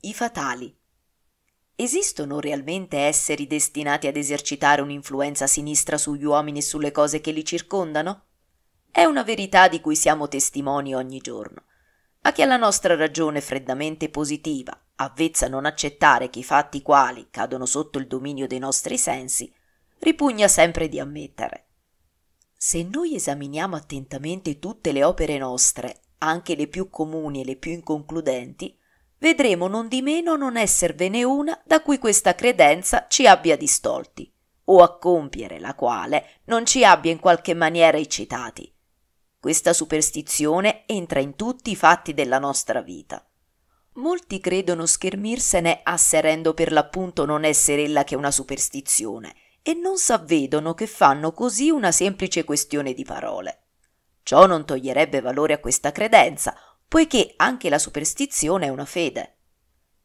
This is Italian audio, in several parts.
I fatali. Esistono realmente esseri destinati ad esercitare un'influenza sinistra sugli uomini e sulle cose che li circondano? È una verità di cui siamo testimoni ogni giorno, ma che alla nostra ragione freddamente positiva, avvezza a non accettare che i fatti quali cadono sotto il dominio dei nostri sensi, ripugna sempre di ammettere. Se noi esaminiamo attentamente tutte le opere nostre, anche le più comuni e le più inconcludenti, vedremo non di meno non esservene una da cui questa credenza ci abbia distolti, o a compiere la quale non ci abbia in qualche maniera eccitati. Questa superstizione entra in tutti i fatti della nostra vita. Molti credono schermirsene asserendo per l'appunto non essere ella che una superstizione, e non s'avvedono che fanno così una semplice questione di parole. Ciò non toglierebbe valore a questa credenza, poiché anche la superstizione è una fede.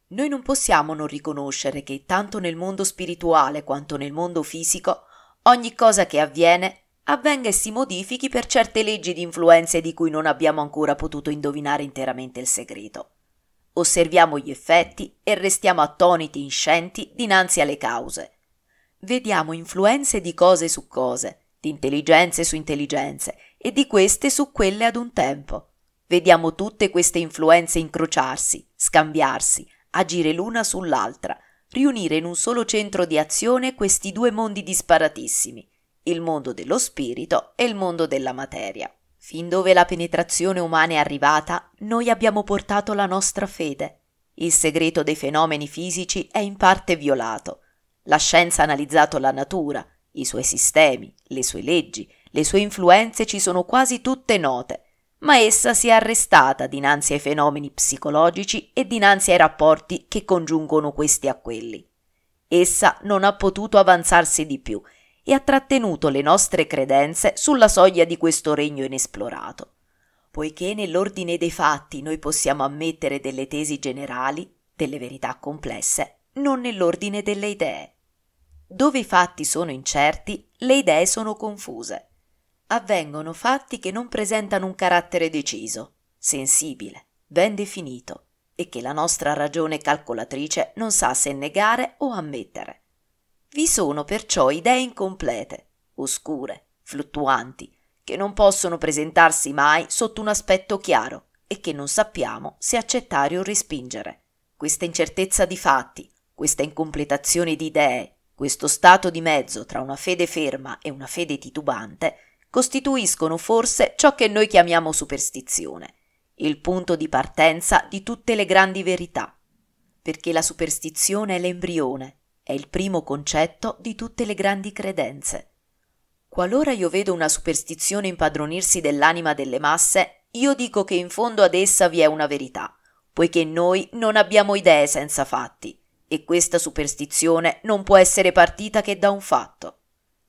Noi non possiamo non riconoscere che tanto nel mondo spirituale quanto nel mondo fisico ogni cosa che avviene avvenga e si modifichi per certe leggi di influenze di cui non abbiamo ancora potuto indovinare interamente il segreto. Osserviamo gli effetti e restiamo attoniti inscienti dinanzi alle cause. Vediamo influenze di cose su cose, di intelligenze su intelligenze e di queste su quelle ad un tempo. Vediamo tutte queste influenze incrociarsi, scambiarsi, agire l'una sull'altra, riunire in un solo centro di azione questi due mondi disparatissimi, il mondo dello spirito e il mondo della materia. Fin dove la penetrazione umana è arrivata, noi abbiamo portato la nostra fede. Il segreto dei fenomeni fisici è in parte violato. La scienza ha analizzato la natura, i suoi sistemi, le sue leggi, le sue influenze ci sono quasi tutte note ma essa si è arrestata dinanzi ai fenomeni psicologici e dinanzi ai rapporti che congiungono questi a quelli. Essa non ha potuto avanzarsi di più e ha trattenuto le nostre credenze sulla soglia di questo regno inesplorato. Poiché nell'ordine dei fatti noi possiamo ammettere delle tesi generali, delle verità complesse, non nell'ordine delle idee. Dove i fatti sono incerti, le idee sono confuse avvengono fatti che non presentano un carattere deciso, sensibile, ben definito e che la nostra ragione calcolatrice non sa se negare o ammettere. Vi sono perciò idee incomplete, oscure, fluttuanti, che non possono presentarsi mai sotto un aspetto chiaro e che non sappiamo se accettare o respingere. Questa incertezza di fatti, questa incompletazione di idee, questo stato di mezzo tra una fede ferma e una fede titubante costituiscono forse ciò che noi chiamiamo superstizione, il punto di partenza di tutte le grandi verità, perché la superstizione è l'embrione, è il primo concetto di tutte le grandi credenze. Qualora io vedo una superstizione impadronirsi dell'anima delle masse, io dico che in fondo ad essa vi è una verità, poiché noi non abbiamo idee senza fatti, e questa superstizione non può essere partita che da un fatto.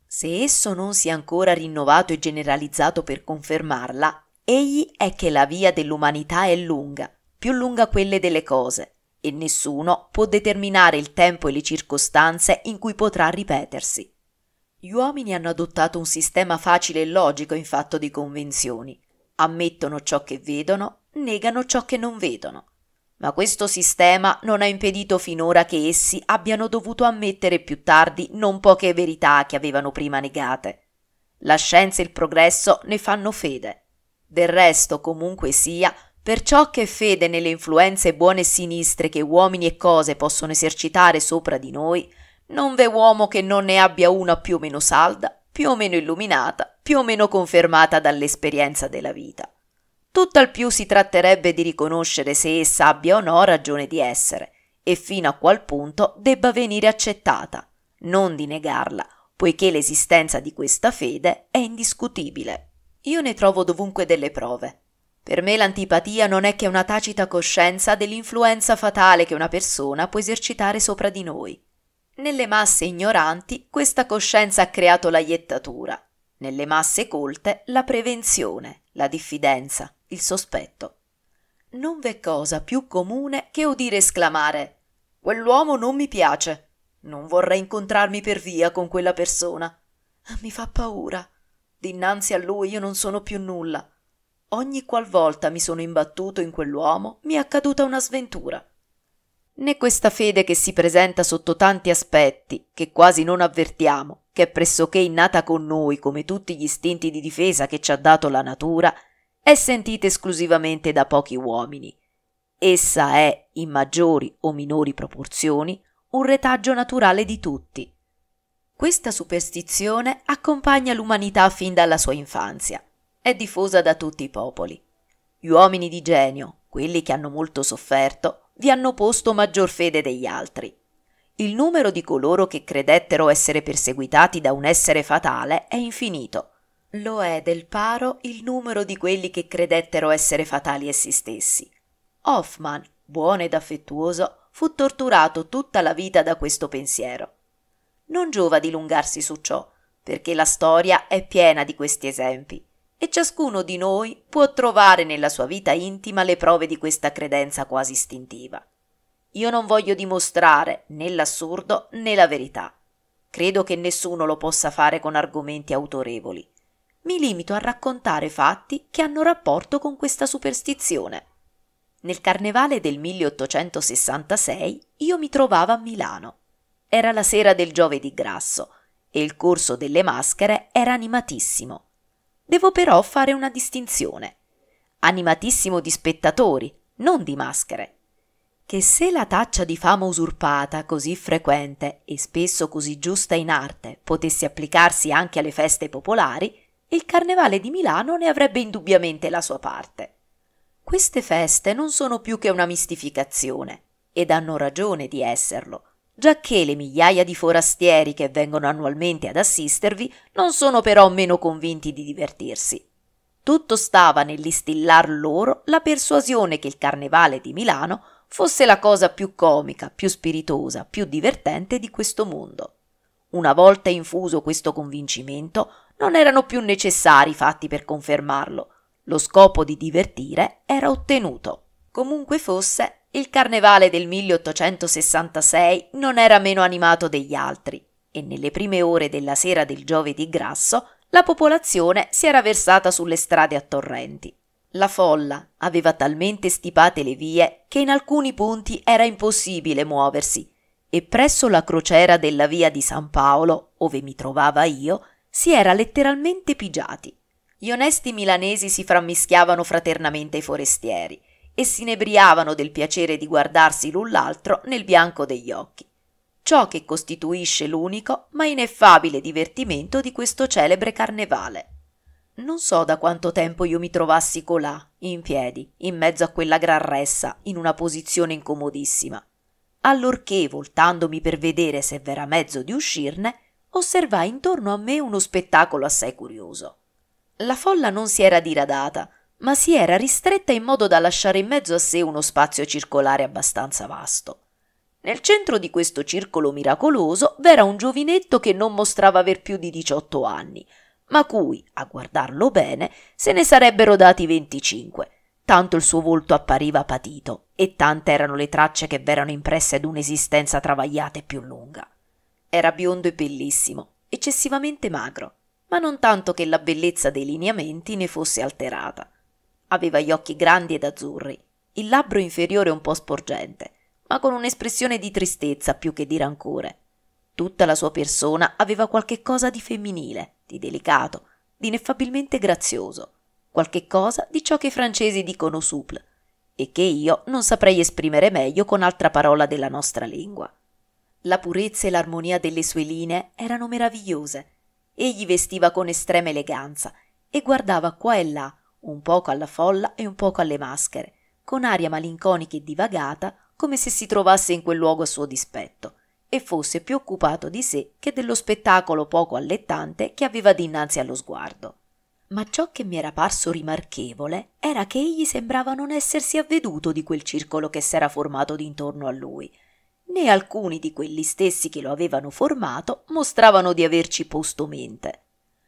Se esso non si è ancora rinnovato e generalizzato per confermarla, egli è che la via dell'umanità è lunga, più lunga quelle delle cose, e nessuno può determinare il tempo e le circostanze in cui potrà ripetersi. Gli uomini hanno adottato un sistema facile e logico in fatto di convenzioni. Ammettono ciò che vedono, negano ciò che non vedono ma questo sistema non ha impedito finora che essi abbiano dovuto ammettere più tardi non poche verità che avevano prima negate. La scienza e il progresso ne fanno fede. Del resto, comunque sia, per ciò che fede nelle influenze buone e sinistre che uomini e cose possono esercitare sopra di noi, non v'è uomo che non ne abbia una più o meno salda, più o meno illuminata, più o meno confermata dall'esperienza della vita tutt'al più si tratterebbe di riconoscere se essa abbia o no ragione di essere e fino a qual punto debba venire accettata, non di negarla, poiché l'esistenza di questa fede è indiscutibile. Io ne trovo dovunque delle prove. Per me l'antipatia non è che una tacita coscienza dell'influenza fatale che una persona può esercitare sopra di noi. Nelle masse ignoranti questa coscienza ha creato la iettatura, nelle masse colte la prevenzione, la diffidenza, il sospetto. Non v'è cosa più comune che udire esclamare Quell'uomo non mi piace. Non vorrei incontrarmi per via con quella persona. Mi fa paura. Dinanzi a lui io non sono più nulla. Ogni qualvolta mi sono imbattuto in quell'uomo mi è accaduta una sventura. Né questa fede che si presenta sotto tanti aspetti, che quasi non avvertiamo, che è pressoché innata con noi come tutti gli istinti di difesa che ci ha dato la natura, è sentita esclusivamente da pochi uomini. Essa è, in maggiori o minori proporzioni, un retaggio naturale di tutti. Questa superstizione accompagna l'umanità fin dalla sua infanzia. È diffusa da tutti i popoli. Gli uomini di genio, quelli che hanno molto sofferto, vi hanno posto maggior fede degli altri. Il numero di coloro che credettero essere perseguitati da un essere fatale è infinito lo è del paro il numero di quelli che credettero essere fatali essi stessi. Hoffman, buono ed affettuoso, fu torturato tutta la vita da questo pensiero. Non giova dilungarsi su ciò, perché la storia è piena di questi esempi e ciascuno di noi può trovare nella sua vita intima le prove di questa credenza quasi istintiva. Io non voglio dimostrare né l'assurdo né la verità. Credo che nessuno lo possa fare con argomenti autorevoli mi limito a raccontare fatti che hanno rapporto con questa superstizione. Nel carnevale del 1866 io mi trovavo a Milano. Era la sera del giovedì grasso e il corso delle maschere era animatissimo. Devo però fare una distinzione. Animatissimo di spettatori, non di maschere. Che se la taccia di fama usurpata, così frequente e spesso così giusta in arte, potesse applicarsi anche alle feste popolari, il Carnevale di Milano ne avrebbe indubbiamente la sua parte. Queste feste non sono più che una mistificazione, ed hanno ragione di esserlo, giacché le migliaia di forastieri che vengono annualmente ad assistervi non sono però meno convinti di divertirsi. Tutto stava nell'istillar loro la persuasione che il Carnevale di Milano fosse la cosa più comica, più spiritosa, più divertente di questo mondo. Una volta infuso questo convincimento, non erano più necessari fatti per confermarlo. Lo scopo di divertire era ottenuto. Comunque fosse, il carnevale del 1866 non era meno animato degli altri e nelle prime ore della sera del giovedì grasso la popolazione si era versata sulle strade a torrenti. La folla aveva talmente stipate le vie che in alcuni punti era impossibile muoversi e presso la crociera della via di San Paolo, ove mi trovava io, si era letteralmente pigiati. Gli onesti milanesi si frammischiavano fraternamente ai forestieri e si inebriavano del piacere di guardarsi l'un l'altro nel bianco degli occhi. Ciò che costituisce l'unico ma ineffabile divertimento di questo celebre carnevale. Non so da quanto tempo io mi trovassi colà, in piedi, in mezzo a quella gran ressa, in una posizione incomodissima. Allorché, voltandomi per vedere se v'era mezzo di uscirne, osservai intorno a me uno spettacolo assai curioso. La folla non si era diradata, ma si era ristretta in modo da lasciare in mezzo a sé uno spazio circolare abbastanza vasto. Nel centro di questo circolo miracoloso v'era un giovinetto che non mostrava aver più di 18 anni, ma cui, a guardarlo bene, se ne sarebbero dati 25, tanto il suo volto appariva patito e tante erano le tracce che v'erano impresse ad un'esistenza travagliata e più lunga. Era biondo e bellissimo, eccessivamente magro, ma non tanto che la bellezza dei lineamenti ne fosse alterata. Aveva gli occhi grandi ed azzurri, il labbro inferiore un po' sporgente, ma con un'espressione di tristezza più che di rancore. Tutta la sua persona aveva qualche cosa di femminile, di delicato, di ineffabilmente grazioso, qualche cosa di ciò che i francesi dicono souple, e che io non saprei esprimere meglio con altra parola della nostra lingua. La purezza e l'armonia delle sue linee erano meravigliose. Egli vestiva con estrema eleganza e guardava qua e là, un poco alla folla e un poco alle maschere, con aria malinconica e divagata, come se si trovasse in quel luogo a suo dispetto, e fosse più occupato di sé che dello spettacolo poco allettante che aveva dinanzi allo sguardo. Ma ciò che mi era parso rimarchevole era che egli sembrava non essersi avveduto di quel circolo che s'era formato d'intorno a lui – né alcuni di quelli stessi che lo avevano formato mostravano di averci posto mente.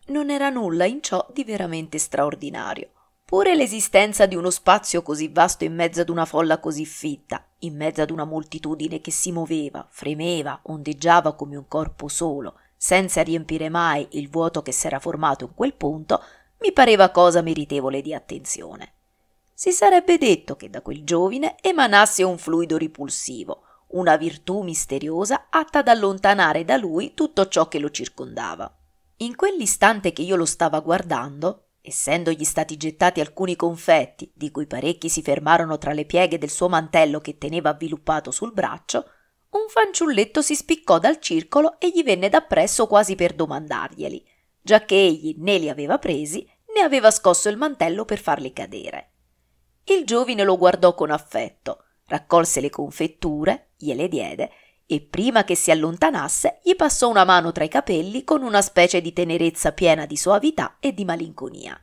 Non era nulla in ciò di veramente straordinario. Pure l'esistenza di uno spazio così vasto in mezzo ad una folla così fitta, in mezzo ad una moltitudine che si muoveva, fremeva, ondeggiava come un corpo solo, senza riempire mai il vuoto che s'era formato in quel punto, mi pareva cosa meritevole di attenzione. Si sarebbe detto che da quel giovine emanasse un fluido ripulsivo, una virtù misteriosa atta ad allontanare da lui tutto ciò che lo circondava. In quell'istante che io lo stava guardando, essendogli stati gettati alcuni confetti, di cui parecchi si fermarono tra le pieghe del suo mantello che teneva avviluppato sul braccio, un fanciulletto si spiccò dal circolo e gli venne dappresso quasi per domandarglieli, giacché egli né li aveva presi né aveva scosso il mantello per farli cadere. Il giovine lo guardò con affetto, raccolse le confetture, gliele diede e prima che si allontanasse gli passò una mano tra i capelli con una specie di tenerezza piena di soavità e di malinconia.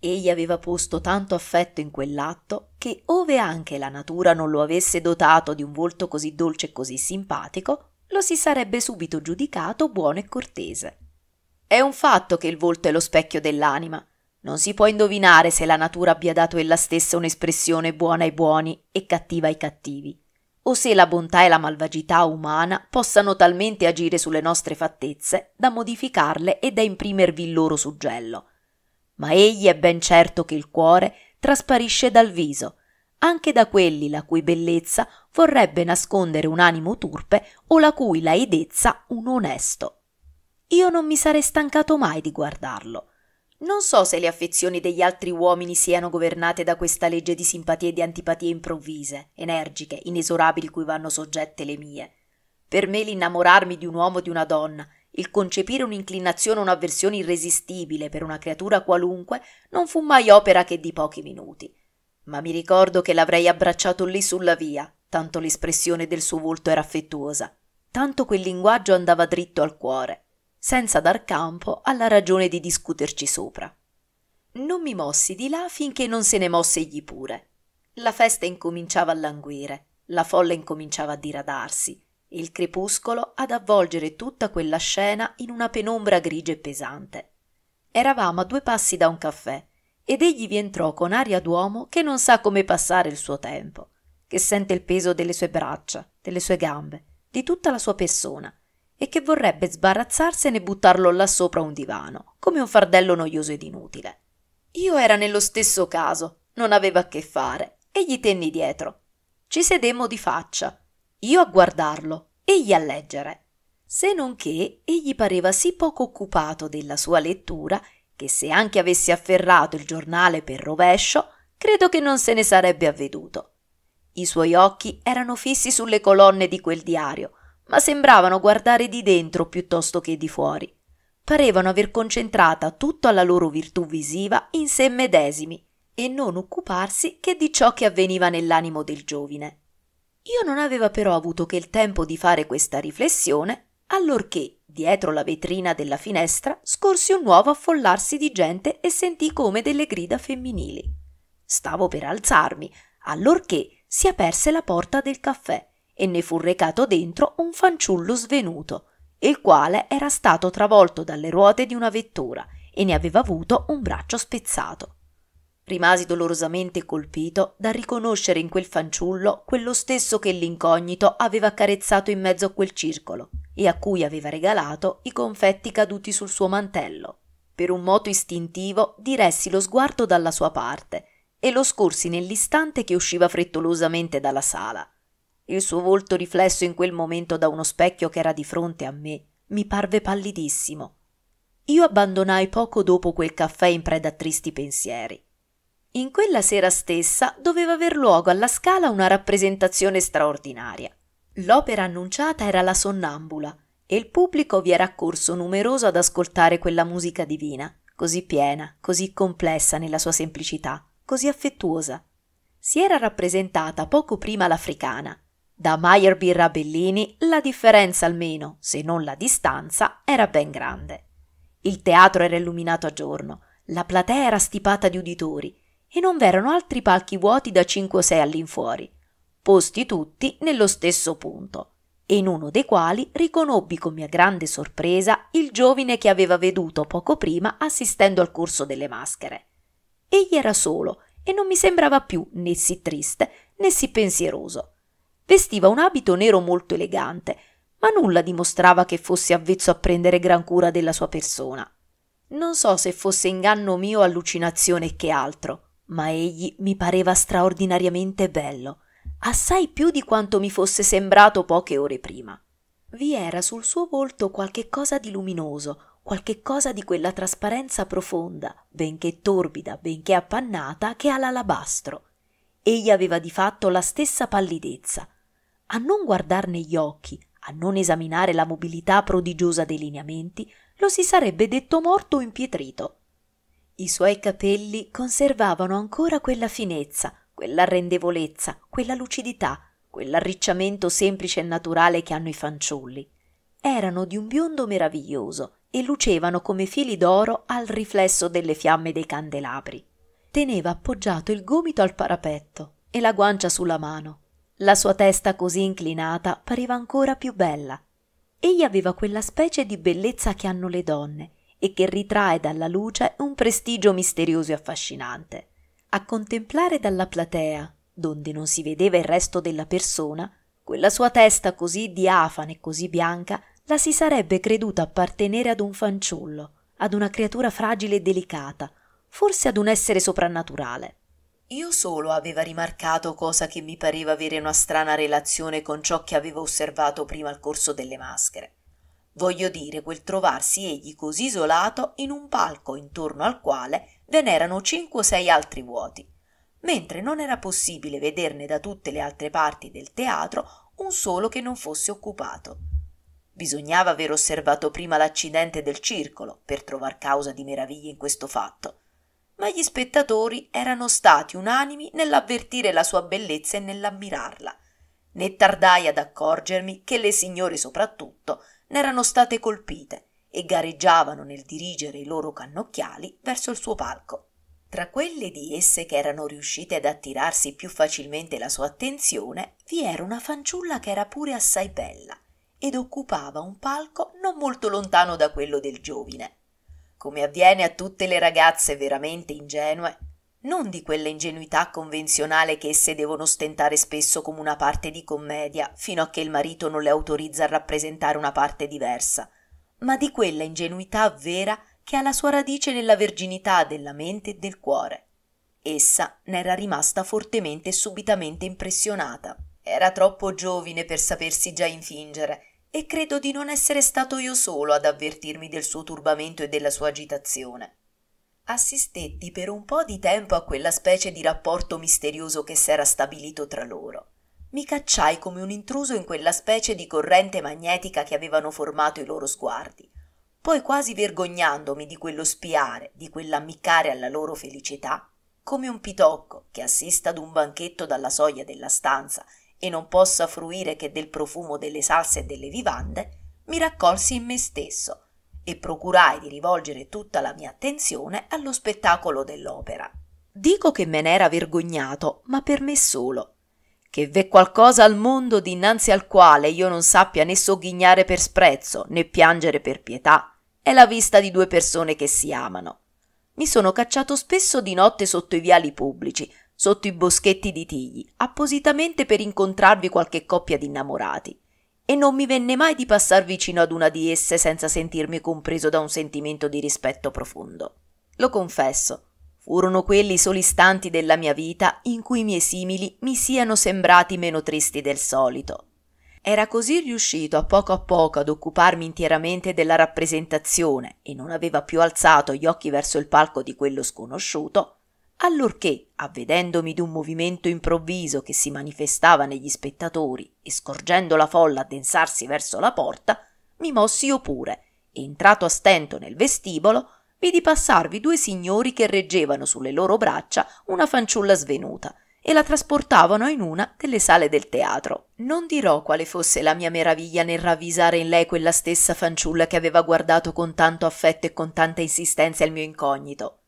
Egli aveva posto tanto affetto in quell'atto che, ove anche la natura non lo avesse dotato di un volto così dolce e così simpatico, lo si sarebbe subito giudicato buono e cortese. È un fatto che il volto è lo specchio dell'anima. Non si può indovinare se la natura abbia dato ella stessa un'espressione buona ai buoni e cattiva ai cattivi o se la bontà e la malvagità umana possano talmente agire sulle nostre fattezze da modificarle e da imprimervi il loro suggello. Ma egli è ben certo che il cuore trasparisce dal viso, anche da quelli la cui bellezza vorrebbe nascondere un animo turpe o la cui laidezza un onesto. Io non mi sarei stancato mai di guardarlo non so se le affezioni degli altri uomini siano governate da questa legge di simpatie e di antipatie improvvise, energiche, inesorabili cui vanno soggette le mie. Per me l'innamorarmi di un uomo o di una donna, il concepire un'inclinazione o un'avversione irresistibile per una creatura qualunque, non fu mai opera che di pochi minuti. Ma mi ricordo che l'avrei abbracciato lì sulla via, tanto l'espressione del suo volto era affettuosa, tanto quel linguaggio andava dritto al cuore senza dar campo alla ragione di discuterci sopra. Non mi mossi di là finché non se ne mosse egli pure. La festa incominciava a languire, la folla incominciava a diradarsi, e il crepuscolo ad avvolgere tutta quella scena in una penombra grigia e pesante. Eravamo a due passi da un caffè, ed egli vi entrò con aria d'uomo che non sa come passare il suo tempo, che sente il peso delle sue braccia, delle sue gambe, di tutta la sua persona, e che vorrebbe sbarazzarsene e buttarlo là sopra un divano, come un fardello noioso ed inutile. Io era nello stesso caso, non aveva a che fare, e gli tenni dietro. Ci sedemmo di faccia, io a guardarlo, egli a leggere. Se non che egli pareva sì poco occupato della sua lettura che se anche avessi afferrato il giornale per rovescio, credo che non se ne sarebbe avveduto. I suoi occhi erano fissi sulle colonne di quel diario, ma sembravano guardare di dentro piuttosto che di fuori. Parevano aver concentrata tutta la loro virtù visiva in sé medesimi e non occuparsi che di ciò che avveniva nell'animo del giovine. Io non aveva però avuto che il tempo di fare questa riflessione, allorché, dietro la vetrina della finestra, scorsi un nuovo affollarsi di gente e sentì come delle grida femminili. Stavo per alzarmi, allorché si aperse la porta del caffè e ne fu recato dentro un fanciullo svenuto, il quale era stato travolto dalle ruote di una vettura e ne aveva avuto un braccio spezzato. Rimasi dolorosamente colpito dal riconoscere in quel fanciullo quello stesso che l'incognito aveva accarezzato in mezzo a quel circolo e a cui aveva regalato i confetti caduti sul suo mantello. Per un moto istintivo diressi lo sguardo dalla sua parte e lo scorsi nell'istante che usciva frettolosamente dalla sala. Il suo volto riflesso in quel momento da uno specchio che era di fronte a me mi parve pallidissimo. Io abbandonai poco dopo quel caffè in preda a tristi pensieri. In quella sera stessa doveva aver luogo alla Scala una rappresentazione straordinaria. L'opera annunciata era La Sonnambula e il pubblico vi era accorso numeroso ad ascoltare quella musica divina, così piena, così complessa nella sua semplicità, così affettuosa. Si era rappresentata poco prima l'africana da Meyerbeer a Bellini la differenza almeno, se non la distanza, era ben grande. Il teatro era illuminato a giorno, la platea era stipata di uditori e non v'erano altri palchi vuoti da 5 o 6 all'infuori, posti tutti nello stesso punto, e in uno dei quali riconobbi con mia grande sorpresa il giovine che aveva veduto poco prima assistendo al corso delle maschere. Egli era solo e non mi sembrava più né sì triste né sì pensieroso Vestiva un abito nero molto elegante, ma nulla dimostrava che fosse avvezzo a prendere gran cura della sua persona. Non so se fosse inganno mio allucinazione che altro, ma egli mi pareva straordinariamente bello, assai più di quanto mi fosse sembrato poche ore prima. Vi era sul suo volto qualche cosa di luminoso, qualche cosa di quella trasparenza profonda, benché torbida, benché appannata, che ha l'alabastro. Egli aveva di fatto la stessa pallidezza, a non guardar negli occhi, a non esaminare la mobilità prodigiosa dei lineamenti, lo si sarebbe detto morto o impietrito. I suoi capelli conservavano ancora quella finezza, quella rendevolezza, quella lucidità, quell'arricciamento semplice e naturale che hanno i fanciulli. Erano di un biondo meraviglioso e lucevano come fili d'oro al riflesso delle fiamme dei candelabri. Teneva appoggiato il gomito al parapetto e la guancia sulla mano la sua testa così inclinata pareva ancora più bella. Egli aveva quella specie di bellezza che hanno le donne e che ritrae dalla luce un prestigio misterioso e affascinante. A contemplare dalla platea, donde non si vedeva il resto della persona, quella sua testa così diafana e così bianca la si sarebbe creduta appartenere ad un fanciullo, ad una creatura fragile e delicata, forse ad un essere soprannaturale io solo aveva rimarcato cosa che mi pareva avere una strana relazione con ciò che avevo osservato prima al corso delle maschere voglio dire quel trovarsi egli così isolato in un palco intorno al quale ve n'erano cinque o sei altri vuoti mentre non era possibile vederne da tutte le altre parti del teatro un solo che non fosse occupato bisognava aver osservato prima l'accidente del circolo per trovar causa di meraviglia in questo fatto ma gli spettatori erano stati unanimi nell'avvertire la sua bellezza e nell'ammirarla. Né tardai ad accorgermi che le signore soprattutto n'erano state colpite e gareggiavano nel dirigere i loro cannocchiali verso il suo palco. Tra quelle di esse che erano riuscite ad attirarsi più facilmente la sua attenzione, vi era una fanciulla che era pure assai bella ed occupava un palco non molto lontano da quello del giovine come avviene a tutte le ragazze veramente ingenue, non di quella ingenuità convenzionale che esse devono stentare spesso come una parte di commedia fino a che il marito non le autorizza a rappresentare una parte diversa, ma di quella ingenuità vera che ha la sua radice nella verginità della mente e del cuore. Essa n'era rimasta fortemente e subitamente impressionata. Era troppo giovine per sapersi già infingere e credo di non essere stato io solo ad avvertirmi del suo turbamento e della sua agitazione. Assistetti per un po' di tempo a quella specie di rapporto misterioso che s'era stabilito tra loro. Mi cacciai come un intruso in quella specie di corrente magnetica che avevano formato i loro sguardi. Poi, quasi vergognandomi di quello spiare, di quell'ammiccare alla loro felicità, come un pitocco che assista ad un banchetto dalla soglia della stanza e non possa fruire che del profumo delle salse e delle vivande, mi raccolsi in me stesso e procurai di rivolgere tutta la mia attenzione allo spettacolo dell'opera. Dico che me n'era vergognato, ma per me solo. Che v'è qualcosa al mondo dinanzi al quale io non sappia né sogghignare per sprezzo né piangere per pietà, è la vista di due persone che si amano. Mi sono cacciato spesso di notte sotto i viali pubblici sotto i boschetti di Tigli, appositamente per incontrarvi qualche coppia di innamorati, e non mi venne mai di passar vicino ad una di esse senza sentirmi compreso da un sentimento di rispetto profondo. Lo confesso, furono quelli soli istanti della mia vita in cui i miei simili mi siano sembrati meno tristi del solito. Era così riuscito a poco a poco ad occuparmi intieramente della rappresentazione e non aveva più alzato gli occhi verso il palco di quello sconosciuto, allorché, avvedendomi d'un movimento improvviso che si manifestava negli spettatori e scorgendo la folla addensarsi verso la porta, mi mossi io pure e entrato a stento nel vestibolo, vidi passarvi due signori che reggevano sulle loro braccia una fanciulla svenuta e la trasportavano in una delle sale del teatro. Non dirò quale fosse la mia meraviglia nel ravvisare in lei quella stessa fanciulla che aveva guardato con tanto affetto e con tanta insistenza il mio incognito.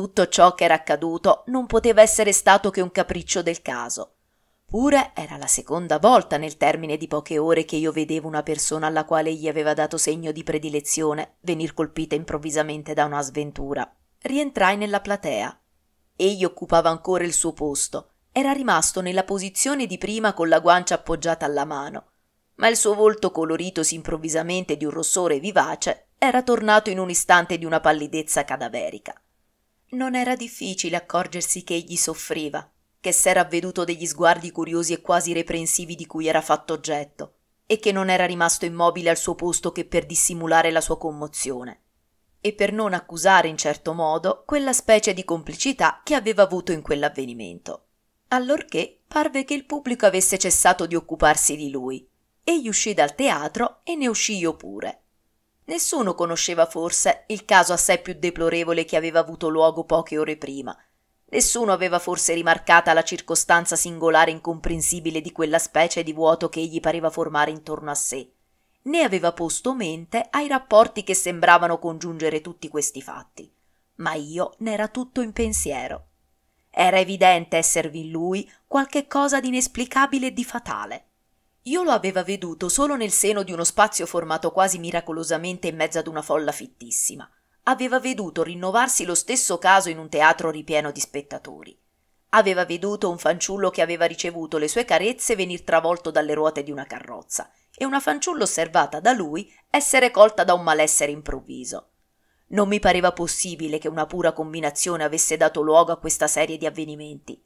Tutto ciò che era accaduto non poteva essere stato che un capriccio del caso. Pure era la seconda volta nel termine di poche ore che io vedevo una persona alla quale gli aveva dato segno di predilezione venir colpita improvvisamente da una sventura. Rientrai nella platea. Egli occupava ancora il suo posto. Era rimasto nella posizione di prima con la guancia appoggiata alla mano. Ma il suo volto coloritosi improvvisamente di un rossore vivace era tornato in un istante di una pallidezza cadaverica. Non era difficile accorgersi che egli soffriva, che s'era avveduto degli sguardi curiosi e quasi reprensivi di cui era fatto oggetto, e che non era rimasto immobile al suo posto che per dissimulare la sua commozione, e per non accusare in certo modo quella specie di complicità che aveva avuto in quell'avvenimento. Allorché parve che il pubblico avesse cessato di occuparsi di lui. Egli uscì dal teatro e ne uscì io pure Nessuno conosceva forse il caso assai più deplorevole che aveva avuto luogo poche ore prima. Nessuno aveva forse rimarcata la circostanza singolare e incomprensibile di quella specie di vuoto che egli pareva formare intorno a sé, né aveva posto mente ai rapporti che sembravano congiungere tutti questi fatti. Ma io n'era tutto in pensiero. Era evidente esservi in lui qualche cosa di inesplicabile e di fatale. Io lo aveva veduto solo nel seno di uno spazio formato quasi miracolosamente in mezzo ad una folla fittissima. Aveva veduto rinnovarsi lo stesso caso in un teatro ripieno di spettatori. Aveva veduto un fanciullo che aveva ricevuto le sue carezze venir travolto dalle ruote di una carrozza e una fanciulla osservata da lui essere colta da un malessere improvviso. Non mi pareva possibile che una pura combinazione avesse dato luogo a questa serie di avvenimenti.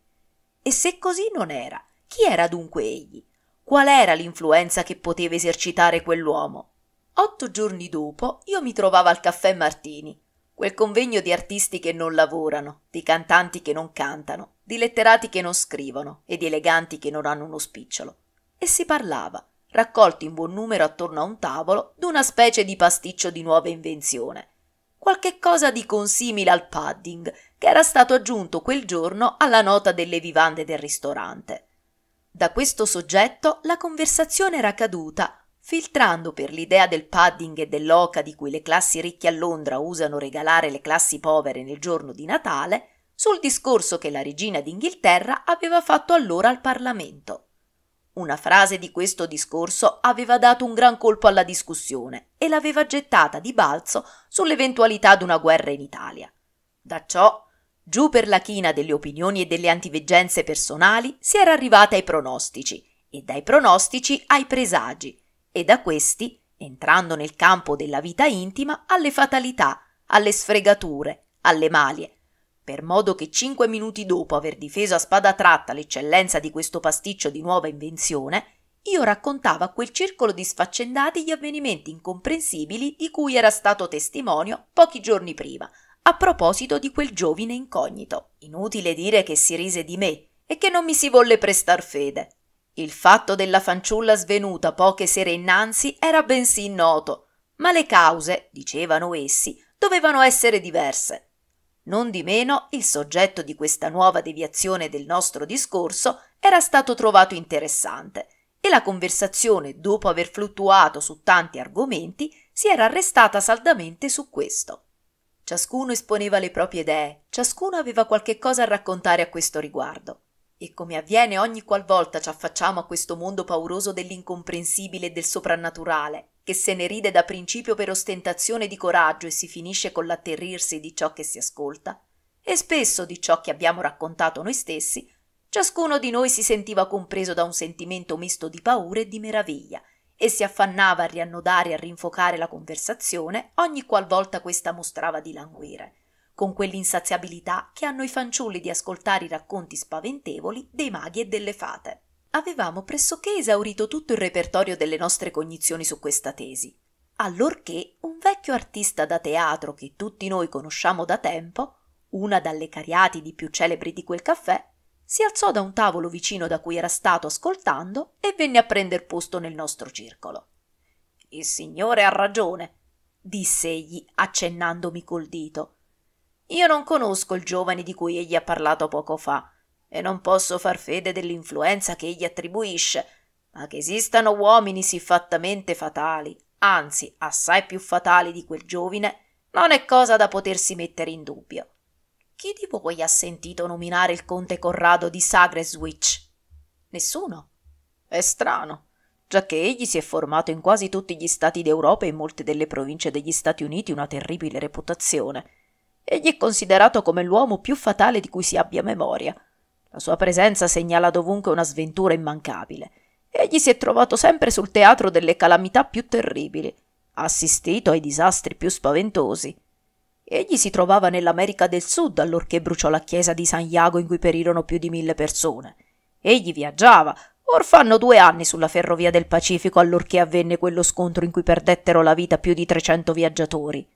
E se così non era, chi era dunque egli? qual era l'influenza che poteva esercitare quell'uomo. Otto giorni dopo io mi trovavo al caffè Martini, quel convegno di artisti che non lavorano, di cantanti che non cantano, di letterati che non scrivono e di eleganti che non hanno uno spicciolo. E si parlava, raccolto in buon numero attorno a un tavolo, d'una specie di pasticcio di nuova invenzione. Qualche cosa di consimile al padding, che era stato aggiunto quel giorno alla nota delle vivande del ristorante. Da questo soggetto la conversazione era caduta, filtrando per l'idea del padding e dell'oca di cui le classi ricche a Londra usano regalare le classi povere nel giorno di Natale, sul discorso che la regina d'Inghilterra aveva fatto allora al Parlamento. Una frase di questo discorso aveva dato un gran colpo alla discussione e l'aveva gettata di balzo sull'eventualità d'una guerra in Italia. Da ciò Giù per la china delle opinioni e delle antiveggenze personali si era arrivata ai pronostici e dai pronostici ai presagi e da questi, entrando nel campo della vita intima, alle fatalità, alle sfregature, alle malie, per modo che cinque minuti dopo aver difeso a spada tratta l'eccellenza di questo pasticcio di nuova invenzione, io raccontavo a quel circolo di sfaccendati gli avvenimenti incomprensibili di cui era stato testimonio pochi giorni prima, a proposito di quel giovine incognito. Inutile dire che si rise di me e che non mi si volle prestar fede. Il fatto della fanciulla svenuta poche sere innanzi era bensì noto, ma le cause, dicevano essi, dovevano essere diverse. Non di meno, il soggetto di questa nuova deviazione del nostro discorso era stato trovato interessante e la conversazione, dopo aver fluttuato su tanti argomenti, si era arrestata saldamente su questo. Ciascuno esponeva le proprie idee, ciascuno aveva qualche cosa a raccontare a questo riguardo. E come avviene ogni qualvolta ci affacciamo a questo mondo pauroso dell'incomprensibile e del soprannaturale, che se ne ride da principio per ostentazione di coraggio e si finisce con l'atterrirsi di ciò che si ascolta, e spesso di ciò che abbiamo raccontato noi stessi, ciascuno di noi si sentiva compreso da un sentimento misto di paura e di meraviglia, e si affannava a riannodare e a rinfocare la conversazione ogni qualvolta questa mostrava di languire, con quell'insaziabilità che hanno i fanciulli di ascoltare i racconti spaventevoli dei maghi e delle fate. Avevamo pressoché esaurito tutto il repertorio delle nostre cognizioni su questa tesi, allorché un vecchio artista da teatro che tutti noi conosciamo da tempo, una dalle cariatidi più celebri di quel caffè, si alzò da un tavolo vicino da cui era stato ascoltando e venne a prender posto nel nostro circolo. Il signore ha ragione, disse egli, accennandomi col dito. Io non conosco il giovane di cui egli ha parlato poco fa, e non posso far fede dell'influenza che egli attribuisce, ma che esistano uomini siffattamente fatali, anzi assai più fatali di quel giovine, non è cosa da potersi mettere in dubbio. Chi di voi ha sentito nominare il conte Corrado di Sagreswitch? Nessuno. È strano, giacché egli si è formato in quasi tutti gli stati d'Europa e in molte delle province degli Stati Uniti una terribile reputazione. Egli è considerato come l'uomo più fatale di cui si abbia memoria. La sua presenza segnala dovunque una sventura immancabile. Egli si è trovato sempre sul teatro delle calamità più terribili, ha assistito ai disastri più spaventosi, Egli si trovava nell'America del Sud allorché bruciò la chiesa di San Iago in cui perirono più di mille persone. Egli viaggiava, or fanno due anni sulla ferrovia del Pacifico allorché avvenne quello scontro in cui perdettero la vita più di 300 viaggiatori.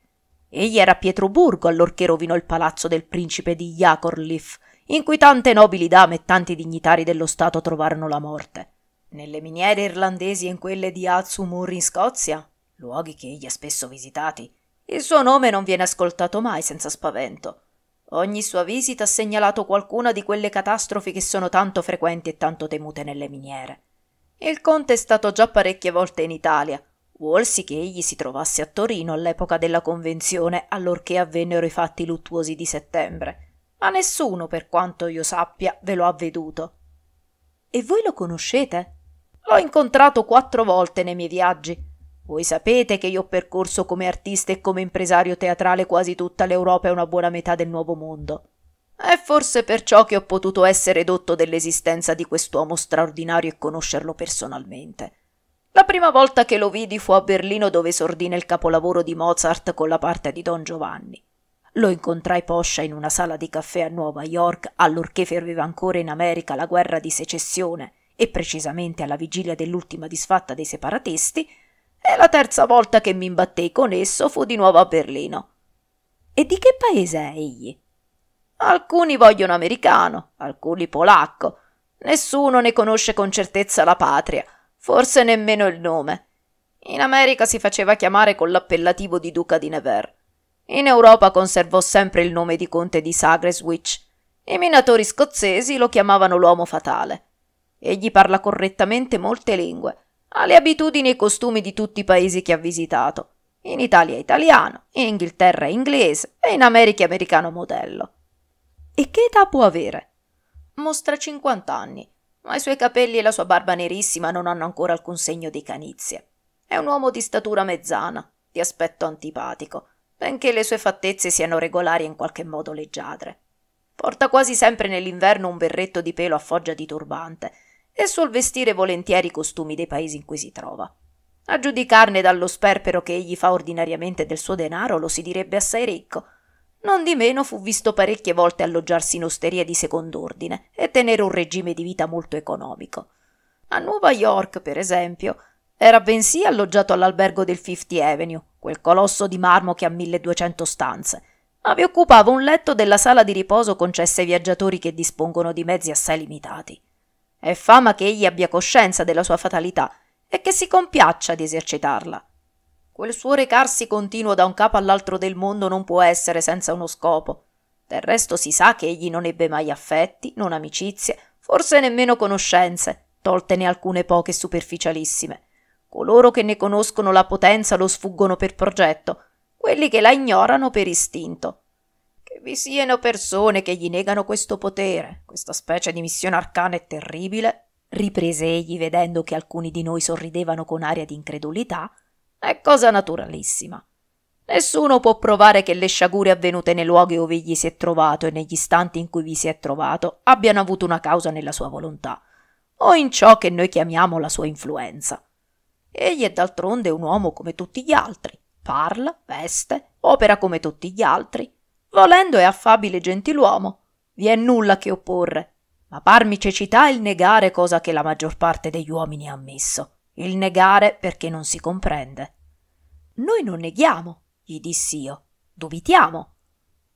Egli era a Pietroburgo allorché rovinò il palazzo del principe di Jakorlif, in cui tante nobili dame e tanti dignitari dello Stato trovarono la morte. Nelle miniere irlandesi e in quelle di Atsumur in Scozia, luoghi che egli ha spesso visitati, il suo nome non viene ascoltato mai senza spavento. Ogni sua visita ha segnalato qualcuna di quelle catastrofi che sono tanto frequenti e tanto temute nelle miniere. Il conte è stato già parecchie volte in Italia. Vuolsi che egli si trovasse a Torino all'epoca della convenzione, allorché avvennero i fatti luttuosi di settembre. Ma nessuno, per quanto io sappia, ve lo ha veduto. E voi lo conoscete? L'ho incontrato quattro volte nei miei viaggi voi sapete che io ho percorso come artista e come impresario teatrale quasi tutta l'Europa e una buona metà del Nuovo Mondo. È forse perciò che ho potuto essere dotto dell'esistenza di quest'uomo straordinario e conoscerlo personalmente. La prima volta che lo vidi fu a Berlino dove sordina il capolavoro di Mozart con la parte di Don Giovanni. Lo incontrai poscia in una sala di caffè a Nuova York allorché ferveva ancora in America la guerra di secessione e precisamente alla vigilia dell'ultima disfatta dei separatisti e la terza volta che mi imbattei con esso fu di nuovo a Berlino. E di che paese è egli? Alcuni vogliono americano, alcuni polacco. Nessuno ne conosce con certezza la patria, forse nemmeno il nome. In America si faceva chiamare con l'appellativo di duca di Nevers. In Europa conservò sempre il nome di conte di Sagreswich. I minatori scozzesi lo chiamavano l'uomo fatale. Egli parla correttamente molte lingue ha le abitudini e i costumi di tutti i paesi che ha visitato. In Italia è italiano, in Inghilterra è inglese e in America è americano modello. E che età può avere? Mostra 50 anni, ma i suoi capelli e la sua barba nerissima non hanno ancora alcun segno di canizie. È un uomo di statura mezzana, di aspetto antipatico, benché le sue fattezze siano regolari e in qualche modo leggiadre. Porta quasi sempre nell'inverno un berretto di pelo a foggia di turbante, e suol vestire volentieri i costumi dei paesi in cui si trova. A giudicarne dallo sperpero che egli fa ordinariamente del suo denaro lo si direbbe assai ricco. Non di meno fu visto parecchie volte alloggiarsi in osterie di second'ordine e tenere un regime di vita molto economico. A Nuova York, per esempio, era bensì alloggiato all'albergo del Fifty Avenue, quel colosso di marmo che ha 1200 stanze, ma vi occupava un letto della sala di riposo concessa ai viaggiatori che dispongono di mezzi assai limitati. È fama che egli abbia coscienza della sua fatalità e che si compiaccia di esercitarla. Quel suo recarsi continuo da un capo all'altro del mondo non può essere senza uno scopo. Del resto si sa che egli non ebbe mai affetti, non amicizie, forse nemmeno conoscenze, toltene alcune poche superficialissime. Coloro che ne conoscono la potenza lo sfuggono per progetto, quelli che la ignorano per istinto vi siano persone che gli negano questo potere, questa specie di missione arcana e terribile, riprese egli vedendo che alcuni di noi sorridevano con aria di incredulità, è cosa naturalissima. Nessuno può provare che le sciagure avvenute nei luoghi dove egli si è trovato e negli istanti in cui vi si è trovato abbiano avuto una causa nella sua volontà, o in ciò che noi chiamiamo la sua influenza. Egli è d'altronde un uomo come tutti gli altri, parla, veste, opera come tutti gli altri, volendo è affabile gentiluomo, vi è nulla che opporre, ma parmi cecità il negare cosa che la maggior parte degli uomini ha ammesso, il negare perché non si comprende. Noi non neghiamo, gli dissi io, dubitiamo.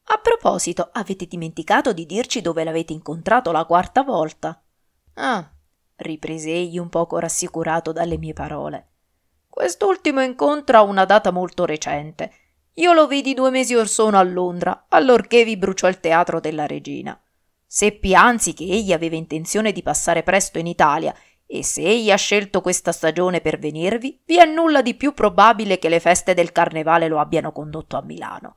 A proposito, avete dimenticato di dirci dove l'avete incontrato la quarta volta? Ah, riprese egli un poco rassicurato dalle mie parole. Quest'ultimo incontro ha una data molto recente io lo vidi due mesi or sono a Londra, allorché vi bruciò il teatro della regina. Seppi anzi che egli aveva intenzione di passare presto in Italia e se egli ha scelto questa stagione per venirvi, vi è nulla di più probabile che le feste del carnevale lo abbiano condotto a Milano.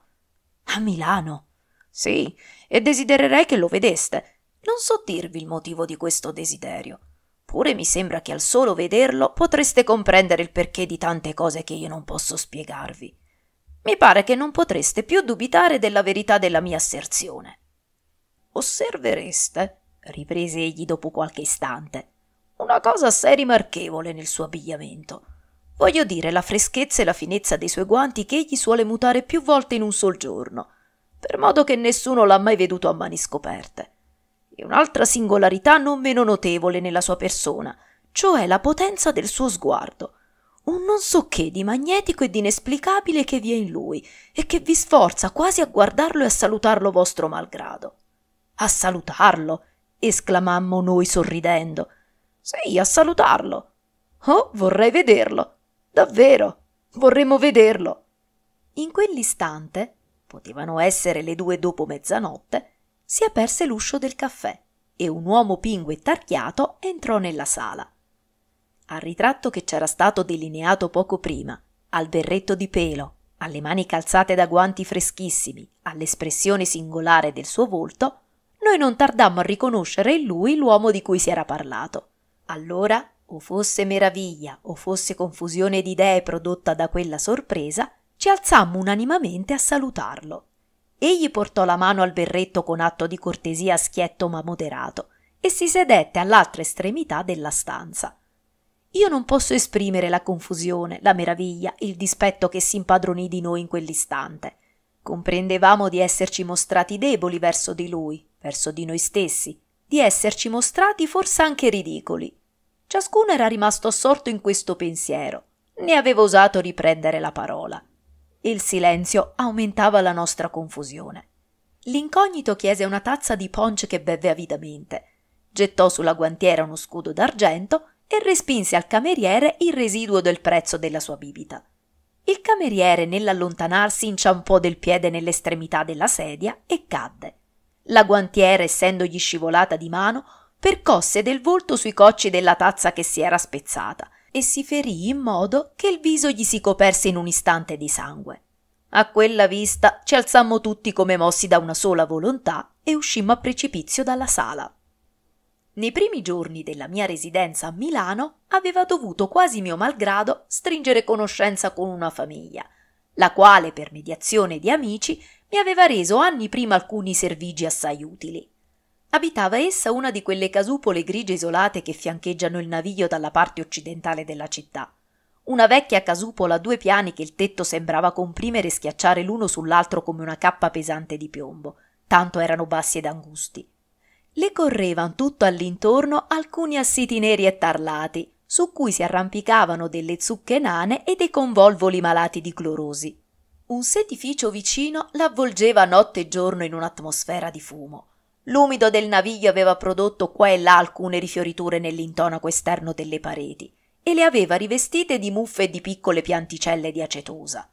A Milano? Sì, e desidererei che lo vedeste. Non so dirvi il motivo di questo desiderio. Pure mi sembra che al solo vederlo potreste comprendere il perché di tante cose che io non posso spiegarvi mi pare che non potreste più dubitare della verità della mia asserzione. Osservereste, riprese egli dopo qualche istante, una cosa assai rimarchevole nel suo abbigliamento. Voglio dire la freschezza e la finezza dei suoi guanti che egli suole mutare più volte in un sol giorno, per modo che nessuno l'ha mai veduto a mani scoperte. E un'altra singolarità non meno notevole nella sua persona, cioè la potenza del suo sguardo, un non so che di magnetico e di inesplicabile che vi è in lui e che vi sforza quasi a guardarlo e a salutarlo vostro malgrado. A salutarlo! esclamammo noi sorridendo. Sì, a salutarlo. Oh, vorrei vederlo. Davvero, vorremmo vederlo. In quell'istante, potevano essere le due dopo mezzanotte, si aperse l'uscio del caffè e un uomo pingue e tarchiato entrò nella sala al ritratto che c'era stato delineato poco prima, al berretto di pelo, alle mani calzate da guanti freschissimi, all'espressione singolare del suo volto, noi non tardammo a riconoscere in lui l'uomo di cui si era parlato. Allora, o fosse meraviglia o fosse confusione di idee prodotta da quella sorpresa, ci alzammo unanimamente a salutarlo. Egli portò la mano al berretto con atto di cortesia schietto ma moderato e si sedette all'altra estremità della stanza. Io non posso esprimere la confusione, la meraviglia, il dispetto che si impadronì di noi in quell'istante. Comprendevamo di esserci mostrati deboli verso di lui, verso di noi stessi, di esserci mostrati forse anche ridicoli. Ciascuno era rimasto assorto in questo pensiero. Ne aveva osato riprendere la parola. Il silenzio aumentava la nostra confusione. L'incognito chiese una tazza di punch che bevve avidamente, gettò sulla guantiera uno scudo d'argento e respinse al cameriere il residuo del prezzo della sua bibita. Il cameriere nell'allontanarsi inciampò del piede nell'estremità della sedia e cadde. La guantiera, essendogli scivolata di mano, percosse del volto sui cocci della tazza che si era spezzata e si ferì in modo che il viso gli si coperse in un istante di sangue. A quella vista ci alzammo tutti come mossi da una sola volontà e uscimmo a precipizio dalla sala. Nei primi giorni della mia residenza a Milano aveva dovuto quasi mio malgrado stringere conoscenza con una famiglia, la quale per mediazione di amici mi aveva reso anni prima alcuni servigi assai utili. Abitava essa una di quelle casupole grigie isolate che fiancheggiano il naviglio dalla parte occidentale della città. Una vecchia casupola a due piani che il tetto sembrava comprimere e schiacciare l'uno sull'altro come una cappa pesante di piombo, tanto erano bassi ed angusti. Le correvan tutto all'intorno alcuni assiti neri e tarlati, su cui si arrampicavano delle zucche nane e dei convolvoli malati di clorosi. Un sedificio vicino l'avvolgeva notte e giorno in un'atmosfera di fumo. L'umido del naviglio aveva prodotto qua e là alcune rifioriture nell'intonaco esterno delle pareti e le aveva rivestite di muffe e di piccole pianticelle di acetosa.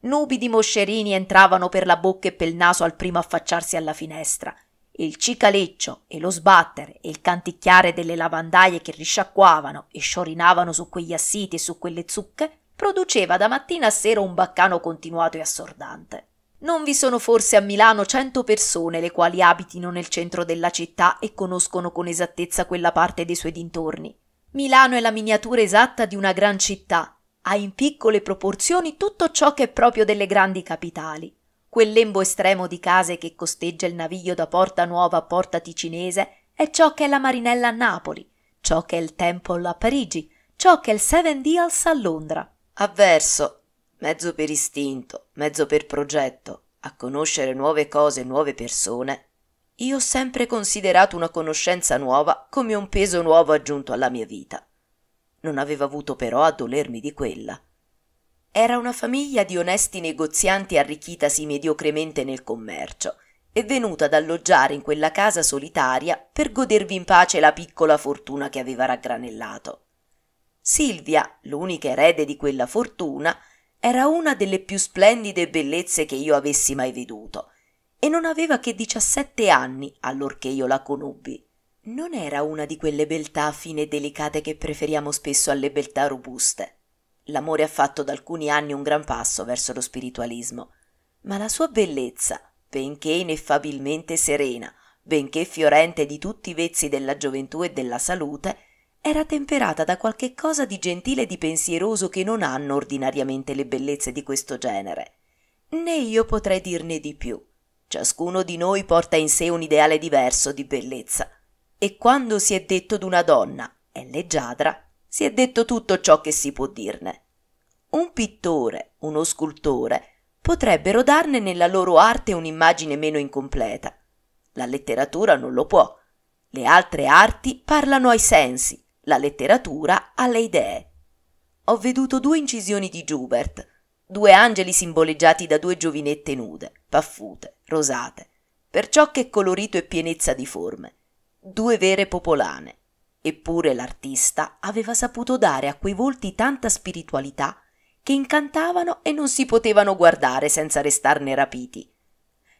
Nubi di moscerini entravano per la bocca e pel naso al primo affacciarsi alla finestra il cicaleccio e lo sbattere e il canticchiare delle lavandaie che risciacquavano e sciorinavano su quegli assiti e su quelle zucche produceva da mattina a sera un baccano continuato e assordante. Non vi sono forse a Milano cento persone le quali abitino nel centro della città e conoscono con esattezza quella parte dei suoi dintorni. Milano è la miniatura esatta di una gran città, ha in piccole proporzioni tutto ciò che è proprio delle grandi capitali quel lembo estremo di case che costeggia il naviglio da Porta Nuova a Porta Ticinese, è ciò che è la Marinella a Napoli, ciò che è il Temple a Parigi, ciò che è il Seven Deals a Londra. Avverso, mezzo per istinto, mezzo per progetto, a conoscere nuove cose e nuove persone, io ho sempre considerato una conoscenza nuova come un peso nuovo aggiunto alla mia vita. Non avevo avuto però a dolermi di quella. Era una famiglia di onesti negozianti arricchitasi mediocremente nel commercio e venuta ad alloggiare in quella casa solitaria per godervi in pace la piccola fortuna che aveva raggranellato. Silvia, l'unica erede di quella fortuna, era una delle più splendide bellezze che io avessi mai veduto e non aveva che diciassette anni allorché io la conobbi. Non era una di quelle beltà fine e delicate che preferiamo spesso alle beltà robuste L'amore ha fatto da alcuni anni un gran passo verso lo spiritualismo, ma la sua bellezza, benché ineffabilmente serena, benché fiorente di tutti i vezzi della gioventù e della salute, era temperata da qualche cosa di gentile e di pensieroso che non hanno ordinariamente le bellezze di questo genere. Né io potrei dirne di più. Ciascuno di noi porta in sé un ideale diverso di bellezza. E quando si è detto d'una donna è leggiadra, si è detto tutto ciò che si può dirne. Un pittore, uno scultore, potrebbero darne nella loro arte un'immagine meno incompleta. La letteratura non lo può. Le altre arti parlano ai sensi, la letteratura alle idee. Ho veduto due incisioni di Joubert, due angeli simboleggiati da due giovinette nude, paffute, rosate, per ciò che colorito e pienezza di forme, due vere popolane. Eppure l'artista aveva saputo dare a quei volti tanta spiritualità che incantavano e non si potevano guardare senza restarne rapiti.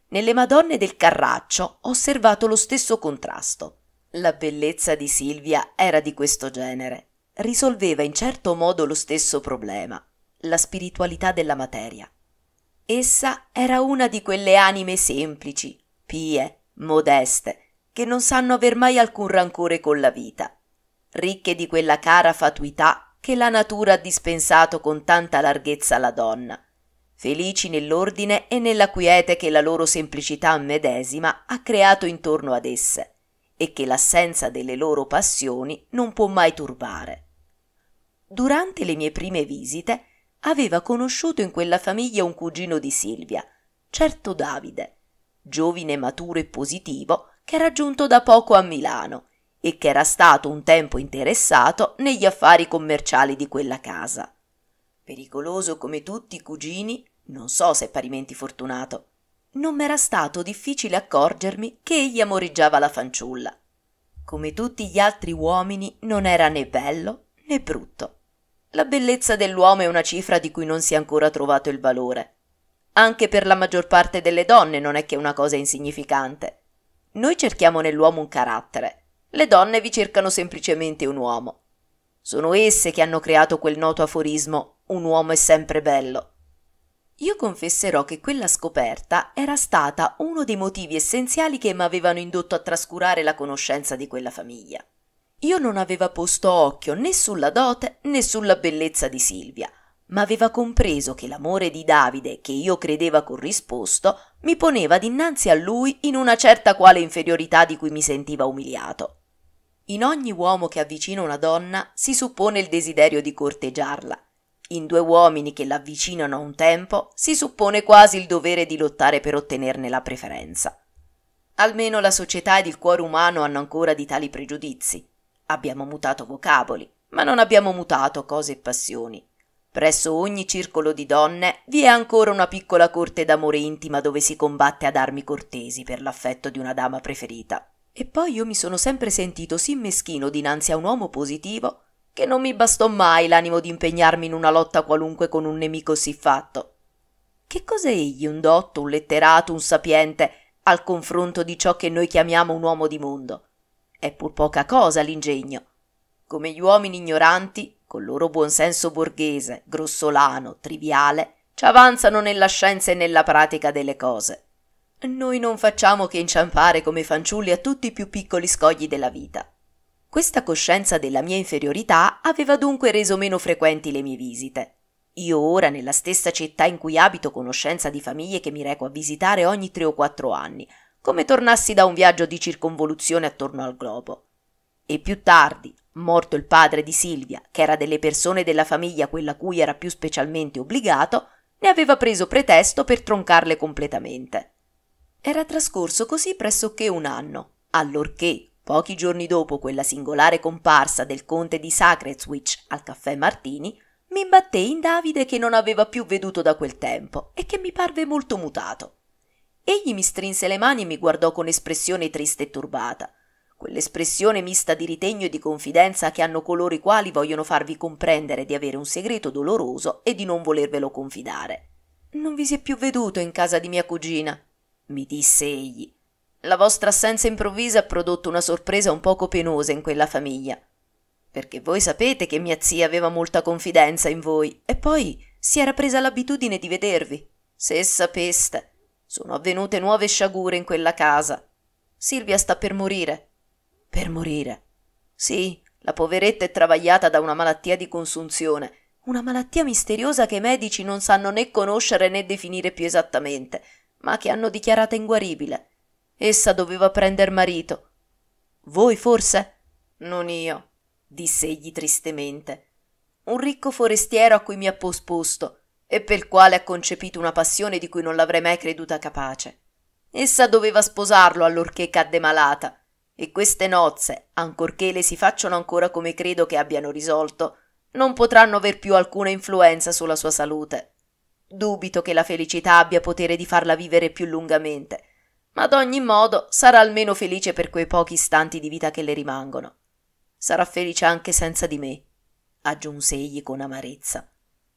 Nelle Madonne del Carraccio ho osservato lo stesso contrasto. La bellezza di Silvia era di questo genere. Risolveva in certo modo lo stesso problema, la spiritualità della materia. Essa era una di quelle anime semplici, pie, modeste, che non sanno aver mai alcun rancore con la vita, ricche di quella cara fatuità che la natura ha dispensato con tanta larghezza alla donna, felici nell'ordine e nella quiete che la loro semplicità medesima ha creato intorno ad esse e che l'assenza delle loro passioni non può mai turbare. Durante le mie prime visite aveva conosciuto in quella famiglia un cugino di Silvia, certo Davide, giovine maturo e positivo, che era giunto da poco a Milano e che era stato un tempo interessato negli affari commerciali di quella casa. Pericoloso come tutti i cugini, non so se parimenti fortunato, non m'era stato difficile accorgermi che egli amoreggiava la fanciulla. Come tutti gli altri uomini, non era né bello né brutto. La bellezza dell'uomo è una cifra di cui non si è ancora trovato il valore. Anche per la maggior parte delle donne non è che una cosa insignificante. Noi cerchiamo nell'uomo un carattere, le donne vi cercano semplicemente un uomo. Sono esse che hanno creato quel noto aforismo un uomo è sempre bello. Io confesserò che quella scoperta era stata uno dei motivi essenziali che mi avevano indotto a trascurare la conoscenza di quella famiglia. Io non aveva posto occhio né sulla dote né sulla bellezza di Silvia, ma aveva compreso che l'amore di Davide, che io credeva corrisposto, mi poneva dinanzi a lui in una certa quale inferiorità di cui mi sentiva umiliato. In ogni uomo che avvicina una donna si suppone il desiderio di corteggiarla. In due uomini che l'avvicinano a un tempo si suppone quasi il dovere di lottare per ottenerne la preferenza. Almeno la società ed il cuore umano hanno ancora di tali pregiudizi. Abbiamo mutato vocaboli, ma non abbiamo mutato cose e passioni. Presso ogni circolo di donne vi è ancora una piccola corte d'amore intima dove si combatte ad armi cortesi per l'affetto di una dama preferita. E poi io mi sono sempre sentito sì meschino dinanzi a un uomo positivo che non mi bastò mai l'animo di impegnarmi in una lotta qualunque con un nemico siffatto. Che cos'è egli un dotto, un letterato, un sapiente al confronto di ciò che noi chiamiamo un uomo di mondo? È pur poca cosa l'ingegno. Come gli uomini ignoranti, col loro senso borghese, grossolano, triviale, ci avanzano nella scienza e nella pratica delle cose. Noi non facciamo che inciampare come fanciulli a tutti i più piccoli scogli della vita. Questa coscienza della mia inferiorità aveva dunque reso meno frequenti le mie visite. Io ora, nella stessa città in cui abito, conoscenza di famiglie che mi reco a visitare ogni tre o quattro anni, come tornassi da un viaggio di circonvoluzione attorno al globo. E più tardi, morto il padre di Silvia, che era delle persone della famiglia quella cui era più specialmente obbligato, ne aveva preso pretesto per troncarle completamente. Era trascorso così pressoché un anno, allorché, pochi giorni dopo quella singolare comparsa del conte di Sacretswich al caffè Martini, mi imbatté in Davide che non aveva più veduto da quel tempo e che mi parve molto mutato. Egli mi strinse le mani e mi guardò con espressione triste e turbata, quell'espressione mista di ritegno e di confidenza che hanno coloro i quali vogliono farvi comprendere di avere un segreto doloroso e di non volervelo confidare. Non vi si è più veduto in casa di mia cugina, mi disse egli. La vostra assenza improvvisa ha prodotto una sorpresa un poco penosa in quella famiglia. Perché voi sapete che mia zia aveva molta confidenza in voi e poi si era presa l'abitudine di vedervi. Se sapeste, sono avvenute nuove sciagure in quella casa. Silvia sta per morire. Per morire. Sì, la poveretta è travagliata da una malattia di consunzione, una malattia misteriosa che i medici non sanno né conoscere né definire più esattamente, ma che hanno dichiarata inguaribile. Essa doveva prender marito. Voi forse? Non io, disse egli tristemente. Un ricco forestiero a cui mi ha posposto e per il quale ha concepito una passione di cui non l'avrei mai creduta capace. Essa doveva sposarlo allorché cadde malata e queste nozze, ancorché le si facciano ancora come credo che abbiano risolto, non potranno aver più alcuna influenza sulla sua salute. Dubito che la felicità abbia potere di farla vivere più lungamente, ma ad ogni modo sarà almeno felice per quei pochi istanti di vita che le rimangono. Sarà felice anche senza di me, aggiunse egli con amarezza.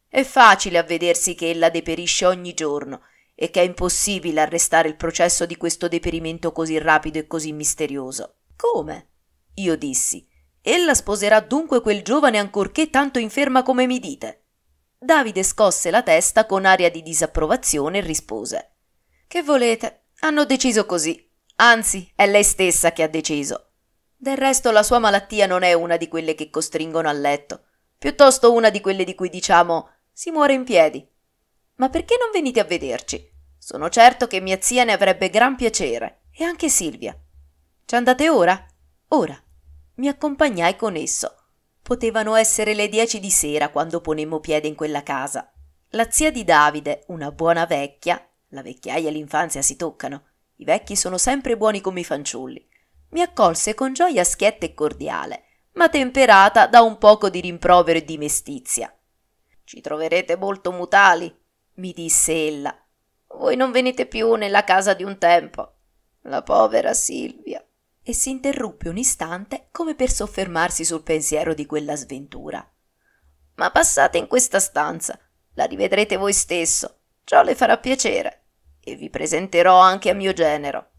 È facile avvedersi che ella deperisce ogni giorno e che è impossibile arrestare il processo di questo deperimento così rapido e così misterioso. Come? Io dissi. Ella sposerà dunque quel giovane ancorché tanto inferma come mi dite. Davide scosse la testa con aria di disapprovazione e rispose. Che volete? Hanno deciso così. Anzi, è lei stessa che ha deciso. Del resto la sua malattia non è una di quelle che costringono a letto, piuttosto una di quelle di cui diciamo si muore in piedi. Ma perché non venite a vederci? Sono certo che mia zia ne avrebbe gran piacere, e anche Silvia. Ci andate ora? Ora. Mi accompagnai con esso. Potevano essere le dieci di sera quando ponemmo piede in quella casa. La zia di Davide, una buona vecchia, la vecchiaia e l'infanzia si toccano, i vecchi sono sempre buoni come i fanciulli, mi accolse con gioia schietta e cordiale, ma temperata da un poco di rimprovero e di mestizia. Ci troverete molto mutali, mi disse ella. Voi non venite più nella casa di un tempo. La povera Silvia. E si interruppe un istante come per soffermarsi sul pensiero di quella sventura. Ma passate in questa stanza, la rivedrete voi stesso. Ciò le farà piacere. E vi presenterò anche a mio genero.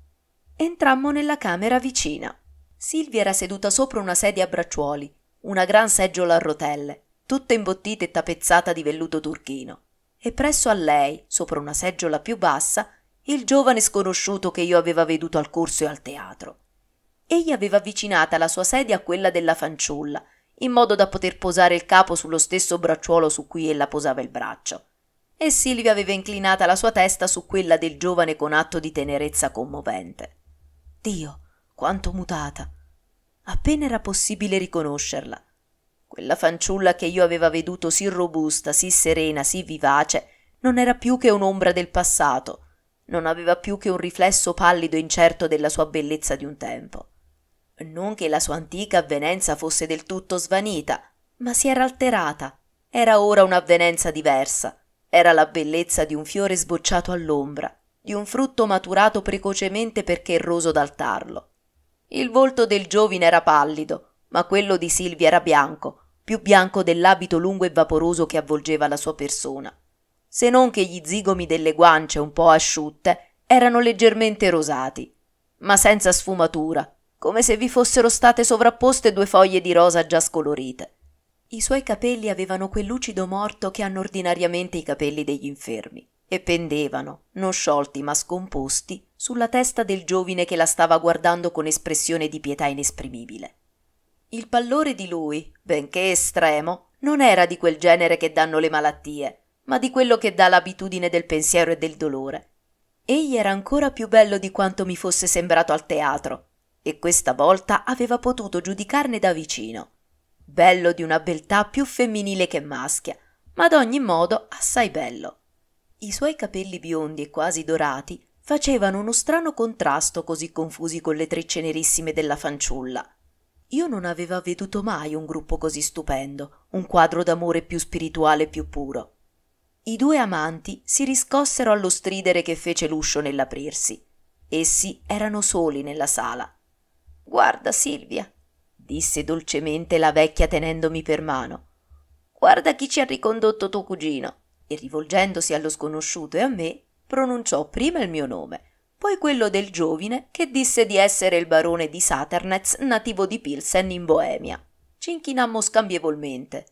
Entrammo nella camera vicina. Silvia era seduta sopra una sedia a bracciuoli, una gran seggiola a rotelle, tutta imbottita e tappezzata di velluto turchino e presso a lei, sopra una seggiola più bassa, il giovane sconosciuto che io aveva veduto al corso e al teatro. Egli aveva avvicinata la sua sedia a quella della fanciulla, in modo da poter posare il capo sullo stesso bracciuolo su cui ella posava il braccio. E Silvia aveva inclinata la sua testa su quella del giovane con atto di tenerezza commovente. Dio, quanto mutata! Appena era possibile riconoscerla. Quella fanciulla che io aveva veduto sì robusta, sì serena, sì vivace, non era più che un'ombra del passato, non aveva più che un riflesso pallido e incerto della sua bellezza di un tempo. Non che la sua antica avvenenza fosse del tutto svanita, ma si era alterata. Era ora un'avvenenza diversa. Era la bellezza di un fiore sbocciato all'ombra, di un frutto maturato precocemente perché erroso dal tarlo. Il volto del giovine era pallido, ma quello di Silvia era bianco, più bianco dell'abito lungo e vaporoso che avvolgeva la sua persona, se non che gli zigomi delle guance un po' asciutte erano leggermente rosati, ma senza sfumatura, come se vi fossero state sovrapposte due foglie di rosa già scolorite. I suoi capelli avevano quel lucido morto che hanno ordinariamente i capelli degli infermi e pendevano, non sciolti ma scomposti, sulla testa del giovine che la stava guardando con espressione di pietà inesprimibile. Il pallore di lui, benché estremo, non era di quel genere che danno le malattie, ma di quello che dà l'abitudine del pensiero e del dolore. Egli era ancora più bello di quanto mi fosse sembrato al teatro, e questa volta aveva potuto giudicarne da vicino. Bello di una beltà più femminile che maschia, ma ad ogni modo assai bello. I suoi capelli biondi e quasi dorati facevano uno strano contrasto così confusi con le trecce nerissime della fanciulla. Io non aveva veduto mai un gruppo così stupendo, un quadro d'amore più spirituale e più puro. I due amanti si riscossero allo stridere che fece l'uscio nell'aprirsi. Essi erano soli nella sala. Guarda, Silvia, disse dolcemente la vecchia tenendomi per mano. Guarda chi ci ha ricondotto tuo cugino. E rivolgendosi allo sconosciuto e a me, pronunciò prima il mio nome, poi quello del giovine che disse di essere il barone di Saternez, nativo di Pilsen in Boemia. Ci inchinammo scambievolmente.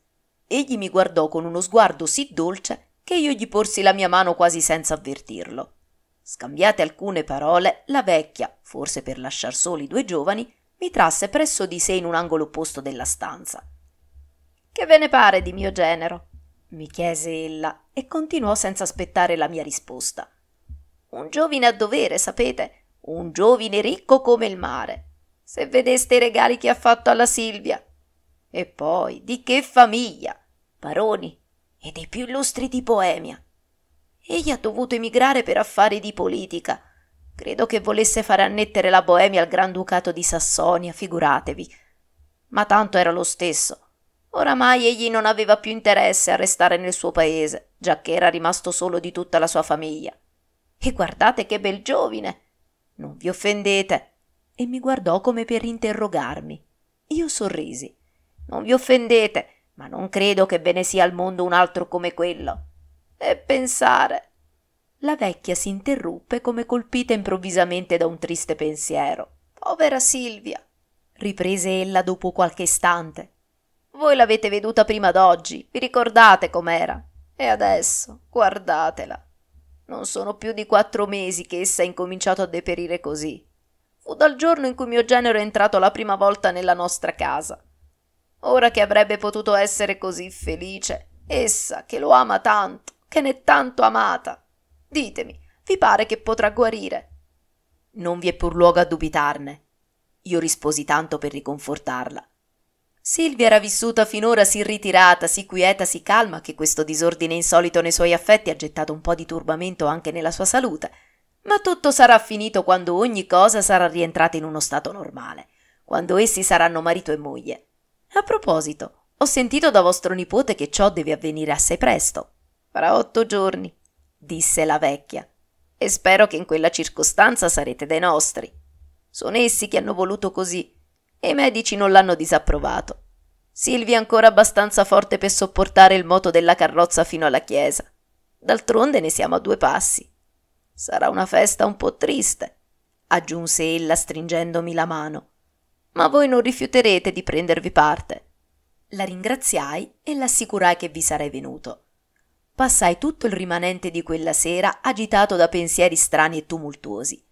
Egli mi guardò con uno sguardo sì dolce che io gli porsi la mia mano quasi senza avvertirlo. Scambiate alcune parole, la vecchia, forse per lasciar soli due giovani, mi trasse presso di sé in un angolo opposto della stanza. Che ve ne pare di mio genero? mi chiese ella e continuò senza aspettare la mia risposta. Un giovine a dovere, sapete? Un giovine ricco come il mare. Se vedeste i regali che ha fatto alla Silvia. E poi, di che famiglia? Baroni e dei più illustri di Boemia. Egli ha dovuto emigrare per affari di politica. Credo che volesse far annettere la Boemia al Granducato di Sassonia, figuratevi. Ma tanto era lo stesso. Oramai egli non aveva più interesse a restare nel suo paese, giacché era rimasto solo di tutta la sua famiglia e guardate che bel giovine non vi offendete e mi guardò come per interrogarmi io sorrisi non vi offendete ma non credo che ve ne sia al mondo un altro come quello e pensare la vecchia si interruppe come colpita improvvisamente da un triste pensiero povera silvia riprese ella dopo qualche istante voi l'avete veduta prima d'oggi vi ricordate com'era e adesso guardatela non sono più di quattro mesi che essa ha incominciato a deperire così. Fu dal giorno in cui mio genero è entrato la prima volta nella nostra casa. Ora che avrebbe potuto essere così felice, essa che lo ama tanto, che n'è tanto amata. Ditemi, vi pare che potrà guarire? Non vi è pur luogo a dubitarne. Io risposi tanto per riconfortarla Silvia era vissuta finora sì ritirata, sì quieta, sì calma, che questo disordine insolito nei suoi affetti ha gettato un po' di turbamento anche nella sua salute. Ma tutto sarà finito quando ogni cosa sarà rientrata in uno stato normale, quando essi saranno marito e moglie. A proposito, ho sentito da vostro nipote che ciò deve avvenire assai presto. Fra otto giorni, disse la vecchia, e spero che in quella circostanza sarete dei nostri. Sono essi che hanno voluto così e i medici non l'hanno disapprovato. Silvia è ancora abbastanza forte per sopportare il moto della carrozza fino alla chiesa. D'altronde ne siamo a due passi. Sarà una festa un po' triste, aggiunse ella stringendomi la mano. Ma voi non rifiuterete di prendervi parte. La ringraziai e l'assicurai che vi sarei venuto. Passai tutto il rimanente di quella sera agitato da pensieri strani e tumultuosi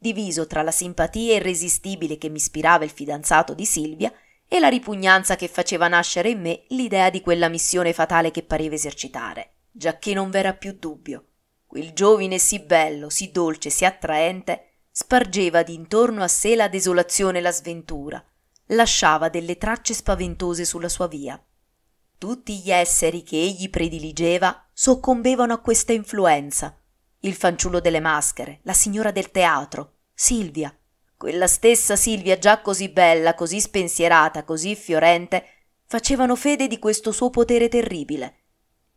diviso tra la simpatia irresistibile che mi ispirava il fidanzato di Silvia e la ripugnanza che faceva nascere in me l'idea di quella missione fatale che pareva esercitare, giacché non v'era più dubbio. Quel giovine sì bello, sì dolce, sì attraente, spargeva d'intorno a sé la desolazione e la sventura, lasciava delle tracce spaventose sulla sua via. Tutti gli esseri che egli prediligeva soccombevano a questa influenza, il fanciullo delle maschere, la signora del teatro, Silvia, quella stessa Silvia già così bella, così spensierata, così fiorente, facevano fede di questo suo potere terribile.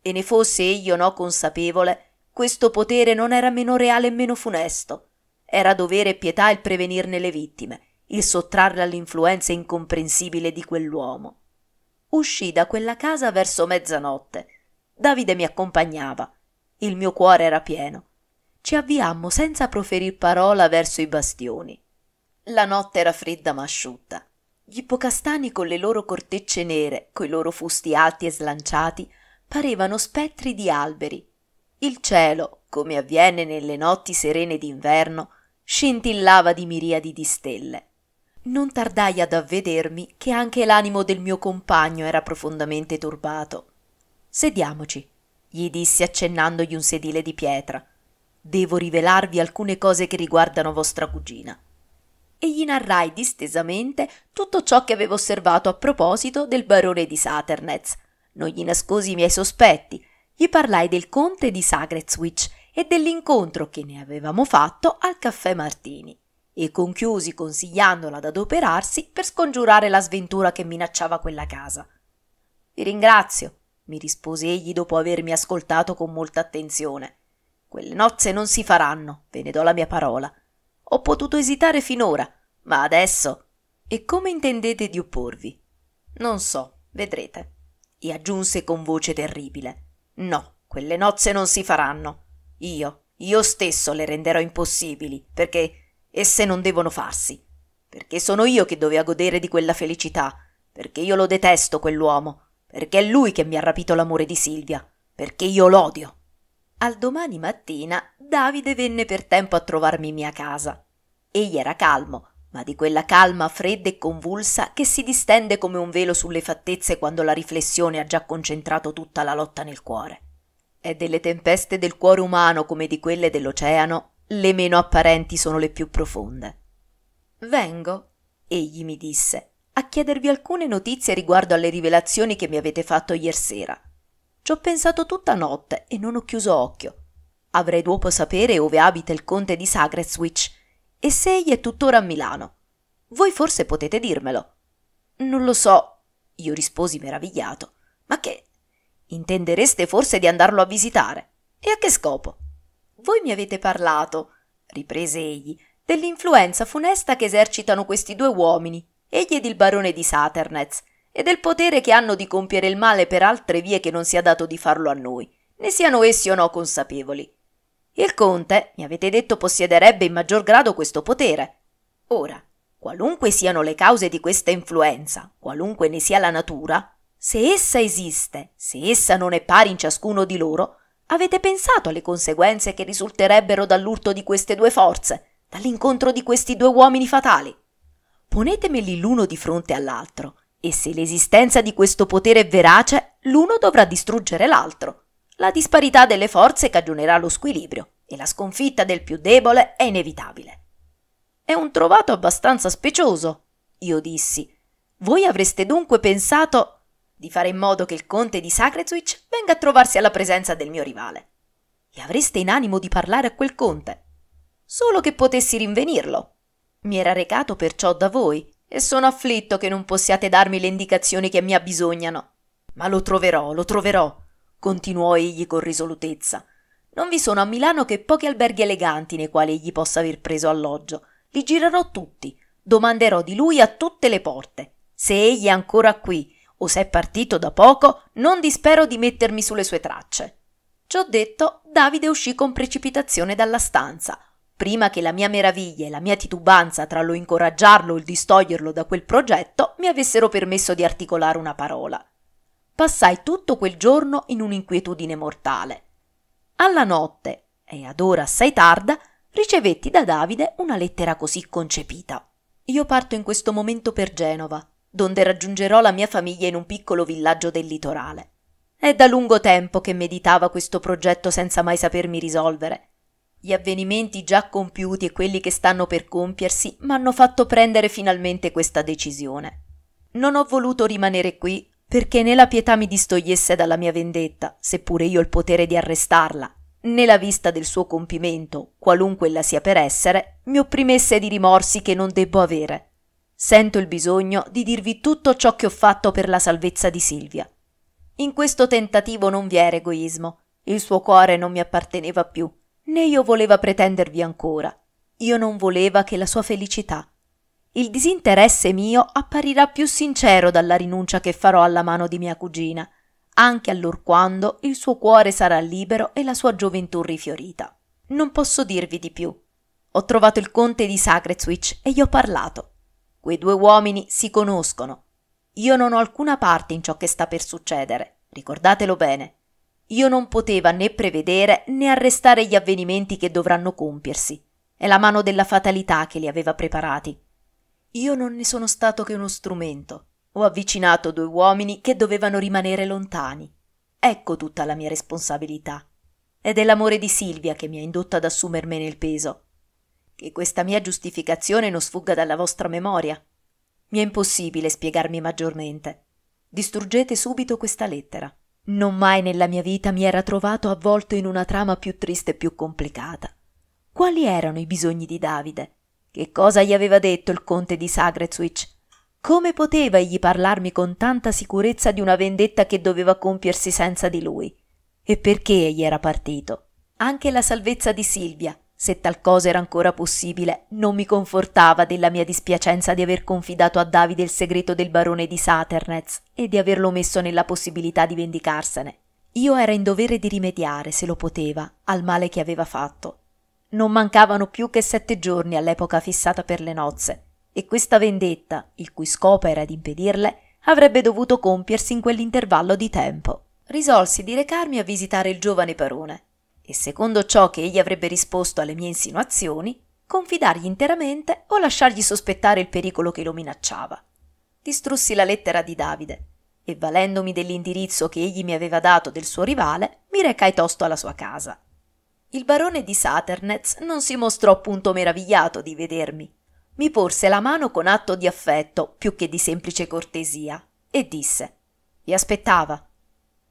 E ne fosse egli o no consapevole, questo potere non era meno reale e meno funesto. Era dovere e pietà il prevenirne le vittime, il sottrarle all'influenza incomprensibile di quell'uomo. Uscì da quella casa verso mezzanotte. Davide mi accompagnava. Il mio cuore era pieno ci avviammo senza proferir parola verso i bastioni. La notte era fredda ma asciutta. Gli ippocastani con le loro cortecce nere, coi loro fusti alti e slanciati, parevano spettri di alberi. Il cielo, come avviene nelle notti serene d'inverno, scintillava di miriadi di stelle. Non tardai ad avvedermi che anche l'animo del mio compagno era profondamente turbato. Sediamoci, gli dissi accennandogli un sedile di pietra. Devo rivelarvi alcune cose che riguardano vostra cugina. E gli narrai distesamente tutto ciò che avevo osservato a proposito del barone di Saternez. Non gli nascosi i miei sospetti. Gli parlai del conte di Sagretswich e dell'incontro che ne avevamo fatto al caffè Martini e conchiusi consigliandola ad adoperarsi per scongiurare la sventura che minacciava quella casa. Vi ringrazio, mi rispose egli dopo avermi ascoltato con molta attenzione. Quelle nozze non si faranno, ve ne do la mia parola. Ho potuto esitare finora, ma adesso. E come intendete di opporvi? Non so, vedrete. E aggiunse con voce terribile. No, quelle nozze non si faranno. Io, io stesso le renderò impossibili, perché esse non devono farsi. Perché sono io che doveva godere di quella felicità, perché io lo detesto quell'uomo, perché è lui che mi ha rapito l'amore di Silvia, perché io l'odio. Al domani mattina Davide venne per tempo a trovarmi in mia casa. Egli era calmo, ma di quella calma fredda e convulsa che si distende come un velo sulle fattezze quando la riflessione ha già concentrato tutta la lotta nel cuore. È delle tempeste del cuore umano come di quelle dell'oceano le meno apparenti sono le più profonde. Vengo, egli mi disse, a chiedervi alcune notizie riguardo alle rivelazioni che mi avete fatto iersera. sera. Ci ho pensato tutta notte e non ho chiuso occhio. Avrei dopo sapere dove abita il conte di Sagretswitch e se egli è tuttora a Milano. Voi forse potete dirmelo. Non lo so, io risposi meravigliato. Ma che? Intendereste forse di andarlo a visitare? E a che scopo? Voi mi avete parlato, riprese egli, dell'influenza funesta che esercitano questi due uomini, egli ed il barone di Saternetz, e del potere che hanno di compiere il male per altre vie che non sia dato di farlo a noi, ne siano essi o no consapevoli. Il conte, mi avete detto, possiederebbe in maggior grado questo potere. Ora, qualunque siano le cause di questa influenza, qualunque ne sia la natura, se essa esiste, se essa non è pari in ciascuno di loro, avete pensato alle conseguenze che risulterebbero dall'urto di queste due forze, dall'incontro di questi due uomini fatali? Ponetemeli l'uno di fronte all'altro e se l'esistenza di questo potere è verace, l'uno dovrà distruggere l'altro. La disparità delle forze cagionerà lo squilibrio e la sconfitta del più debole è inevitabile. È un trovato abbastanza specioso, io dissi. Voi avreste dunque pensato di fare in modo che il conte di Sacrezuic venga a trovarsi alla presenza del mio rivale. E avreste in animo di parlare a quel conte. Solo che potessi rinvenirlo. Mi era recato perciò da voi e sono afflitto che non possiate darmi le indicazioni che mi abbisognano. Ma lo troverò, lo troverò, continuò egli con risolutezza. Non vi sono a Milano che pochi alberghi eleganti nei quali egli possa aver preso alloggio. Li girerò tutti, domanderò di lui a tutte le porte. Se egli è ancora qui o se è partito da poco, non dispero di mettermi sulle sue tracce. Ciò detto, Davide uscì con precipitazione dalla stanza, prima che la mia meraviglia e la mia titubanza tra lo incoraggiarlo o il distoglierlo da quel progetto mi avessero permesso di articolare una parola. Passai tutto quel giorno in un'inquietudine mortale. Alla notte, e ad ora assai tarda, ricevetti da Davide una lettera così concepita. Io parto in questo momento per Genova, donde raggiungerò la mia famiglia in un piccolo villaggio del litorale. È da lungo tempo che meditava questo progetto senza mai sapermi risolvere, gli avvenimenti già compiuti e quelli che stanno per compiersi m'hanno fatto prendere finalmente questa decisione. Non ho voluto rimanere qui perché né la pietà mi distogliesse dalla mia vendetta, seppure io ho il potere di arrestarla, né la vista del suo compimento, qualunque ella sia per essere, mi opprimesse di rimorsi che non debbo avere. Sento il bisogno di dirvi tutto ciò che ho fatto per la salvezza di Silvia. In questo tentativo non vi era egoismo, il suo cuore non mi apparteneva più Né io voleva pretendervi ancora. Io non voleva che la sua felicità. Il disinteresse mio apparirà più sincero dalla rinuncia che farò alla mano di mia cugina, anche allorquando il suo cuore sarà libero e la sua gioventù rifiorita. Non posso dirvi di più. Ho trovato il conte di Sacretswitch e gli ho parlato. Quei due uomini si conoscono. Io non ho alcuna parte in ciò che sta per succedere, ricordatelo bene. Io non poteva né prevedere né arrestare gli avvenimenti che dovranno compiersi. È la mano della fatalità che li aveva preparati. Io non ne sono stato che uno strumento. Ho avvicinato due uomini che dovevano rimanere lontani. Ecco tutta la mia responsabilità. Ed è l'amore di Silvia che mi ha indotto ad assumermene il peso. Che questa mia giustificazione non sfugga dalla vostra memoria. Mi è impossibile spiegarmi maggiormente. Distruggete subito questa lettera. Non mai nella mia vita mi era trovato avvolto in una trama più triste e più complicata. Quali erano i bisogni di Davide? Che cosa gli aveva detto il conte di Sagretswich? Come poteva egli parlarmi con tanta sicurezza di una vendetta che doveva compiersi senza di lui? E perché egli era partito? Anche la salvezza di Silvia, se tal cosa era ancora possibile, non mi confortava della mia dispiacenza di aver confidato a Davide il segreto del barone di Saternez e di averlo messo nella possibilità di vendicarsene. Io era in dovere di rimediare, se lo poteva, al male che aveva fatto. Non mancavano più che sette giorni all'epoca fissata per le nozze, e questa vendetta, il cui scopo era di impedirle, avrebbe dovuto compiersi in quell'intervallo di tempo. Risolsi di recarmi a visitare il giovane barone, e secondo ciò che egli avrebbe risposto alle mie insinuazioni, confidargli interamente o lasciargli sospettare il pericolo che lo minacciava. Distrussi la lettera di Davide e, valendomi dell'indirizzo che egli mi aveva dato del suo rivale, mi recai tosto alla sua casa. Il barone di Saternez non si mostrò punto meravigliato di vedermi. Mi porse la mano con atto di affetto più che di semplice cortesia e disse: Vi aspettava.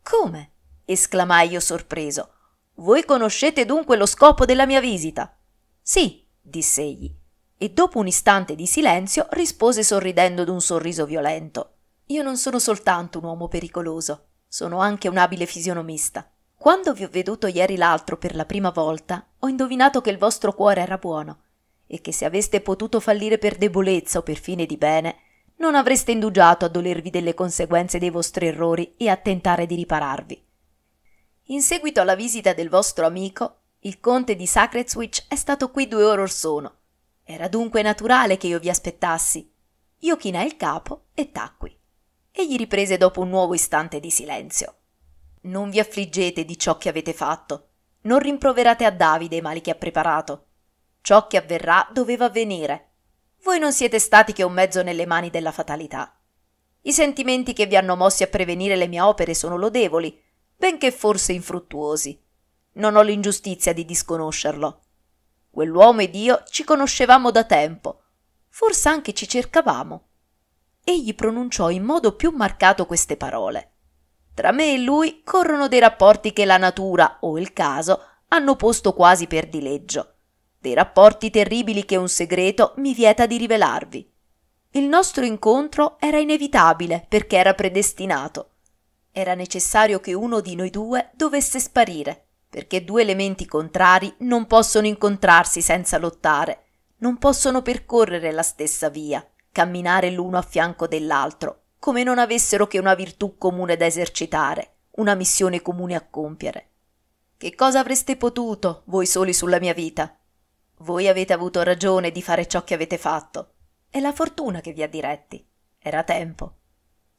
Come? esclamai io sorpreso voi conoscete dunque lo scopo della mia visita? Sì, disse egli, e dopo un istante di silenzio rispose sorridendo d'un sorriso violento. Io non sono soltanto un uomo pericoloso, sono anche un abile fisionomista. Quando vi ho veduto ieri l'altro per la prima volta, ho indovinato che il vostro cuore era buono e che se aveste potuto fallire per debolezza o per fine di bene, non avreste indugiato a dolervi delle conseguenze dei vostri errori e a tentare di ripararvi. In seguito alla visita del vostro amico, il conte di Sacredswitch è stato qui due ore or sono. Era dunque naturale che io vi aspettassi. Io chinai il capo e tacqui. Egli riprese dopo un nuovo istante di silenzio. Non vi affliggete di ciò che avete fatto. Non rimproverate a Davide i mali che ha preparato. Ciò che avverrà doveva avvenire. Voi non siete stati che un mezzo nelle mani della fatalità. I sentimenti che vi hanno mossi a prevenire le mie opere sono lodevoli, benché forse infruttuosi. Non ho l'ingiustizia di disconoscerlo. Quell'uomo ed io ci conoscevamo da tempo, forse anche ci cercavamo. Egli pronunciò in modo più marcato queste parole. Tra me e lui corrono dei rapporti che la natura o il caso hanno posto quasi per dileggio, dei rapporti terribili che un segreto mi vieta di rivelarvi. Il nostro incontro era inevitabile perché era predestinato. Era necessario che uno di noi due dovesse sparire, perché due elementi contrari non possono incontrarsi senza lottare, non possono percorrere la stessa via, camminare l'uno a fianco dell'altro, come non avessero che una virtù comune da esercitare, una missione comune a compiere. Che cosa avreste potuto, voi soli, sulla mia vita? Voi avete avuto ragione di fare ciò che avete fatto. È la fortuna che vi ha diretti. Era tempo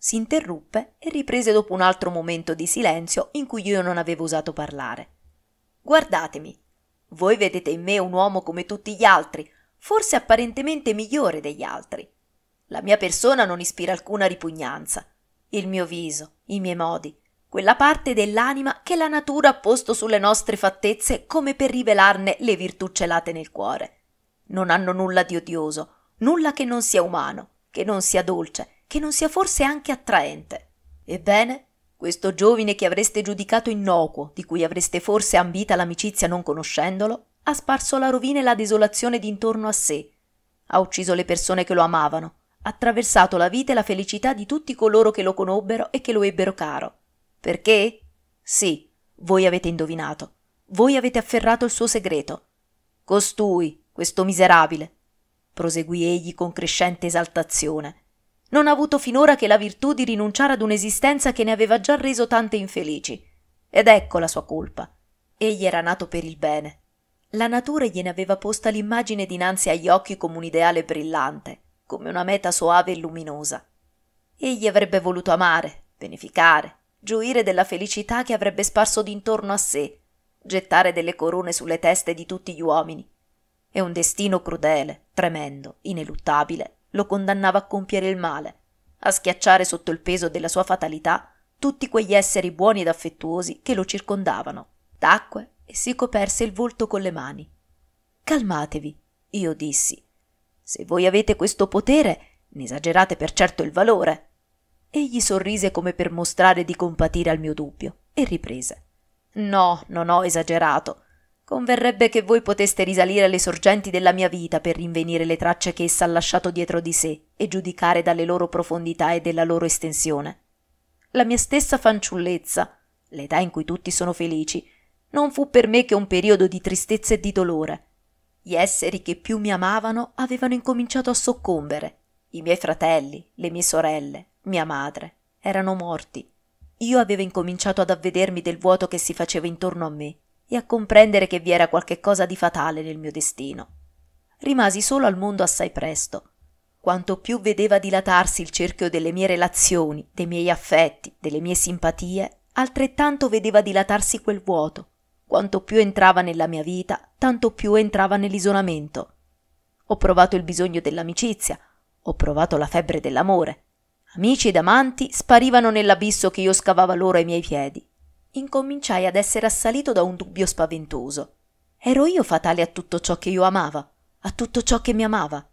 si interruppe e riprese dopo un altro momento di silenzio in cui io non avevo osato parlare. Guardatemi. Voi vedete in me un uomo come tutti gli altri, forse apparentemente migliore degli altri. La mia persona non ispira alcuna ripugnanza. Il mio viso, i miei modi, quella parte dell'anima che la natura ha posto sulle nostre fattezze come per rivelarne le virtù celate nel cuore. Non hanno nulla di odioso, nulla che non sia umano, che non sia dolce, che non sia forse anche attraente. Ebbene, questo giovine che avreste giudicato innocuo, di cui avreste forse ambita l'amicizia non conoscendolo, ha sparso la rovina e la desolazione d'intorno a sé, ha ucciso le persone che lo amavano, ha attraversato la vita e la felicità di tutti coloro che lo conobbero e che lo ebbero caro. Perché? Sì, voi avete indovinato. Voi avete afferrato il suo segreto. Costui, questo miserabile, proseguì egli con crescente esaltazione, non ha avuto finora che la virtù di rinunciare ad un'esistenza che ne aveva già reso tante infelici. Ed ecco la sua colpa. Egli era nato per il bene. La natura gliene aveva posta l'immagine dinanzi agli occhi come un ideale brillante, come una meta soave e luminosa. Egli avrebbe voluto amare, beneficare, gioire della felicità che avrebbe sparso d'intorno a sé, gettare delle corone sulle teste di tutti gli uomini. E un destino crudele, tremendo, ineluttabile, lo condannava a compiere il male, a schiacciare sotto il peso della sua fatalità tutti quegli esseri buoni ed affettuosi che lo circondavano. Tacque e si coperse il volto con le mani. Calmatevi, io dissi. Se voi avete questo potere, ne esagerate per certo il valore. Egli sorrise come per mostrare di compatire al mio dubbio e riprese. No, non ho esagerato. Converrebbe che voi poteste risalire alle sorgenti della mia vita per rinvenire le tracce che essa ha lasciato dietro di sé e giudicare dalle loro profondità e della loro estensione. La mia stessa fanciullezza, l'età in cui tutti sono felici, non fu per me che un periodo di tristezza e di dolore. Gli esseri che più mi amavano avevano incominciato a soccombere. I miei fratelli, le mie sorelle, mia madre, erano morti. Io avevo incominciato ad avvedermi del vuoto che si faceva intorno a me e a comprendere che vi era qualche cosa di fatale nel mio destino. Rimasi solo al mondo assai presto. Quanto più vedeva dilatarsi il cerchio delle mie relazioni, dei miei affetti, delle mie simpatie, altrettanto vedeva dilatarsi quel vuoto. Quanto più entrava nella mia vita, tanto più entrava nell'isolamento. Ho provato il bisogno dell'amicizia, ho provato la febbre dell'amore. Amici ed amanti sparivano nell'abisso che io scavava loro ai miei piedi incominciai ad essere assalito da un dubbio spaventoso. Ero io fatale a tutto ciò che io amava, a tutto ciò che mi amava.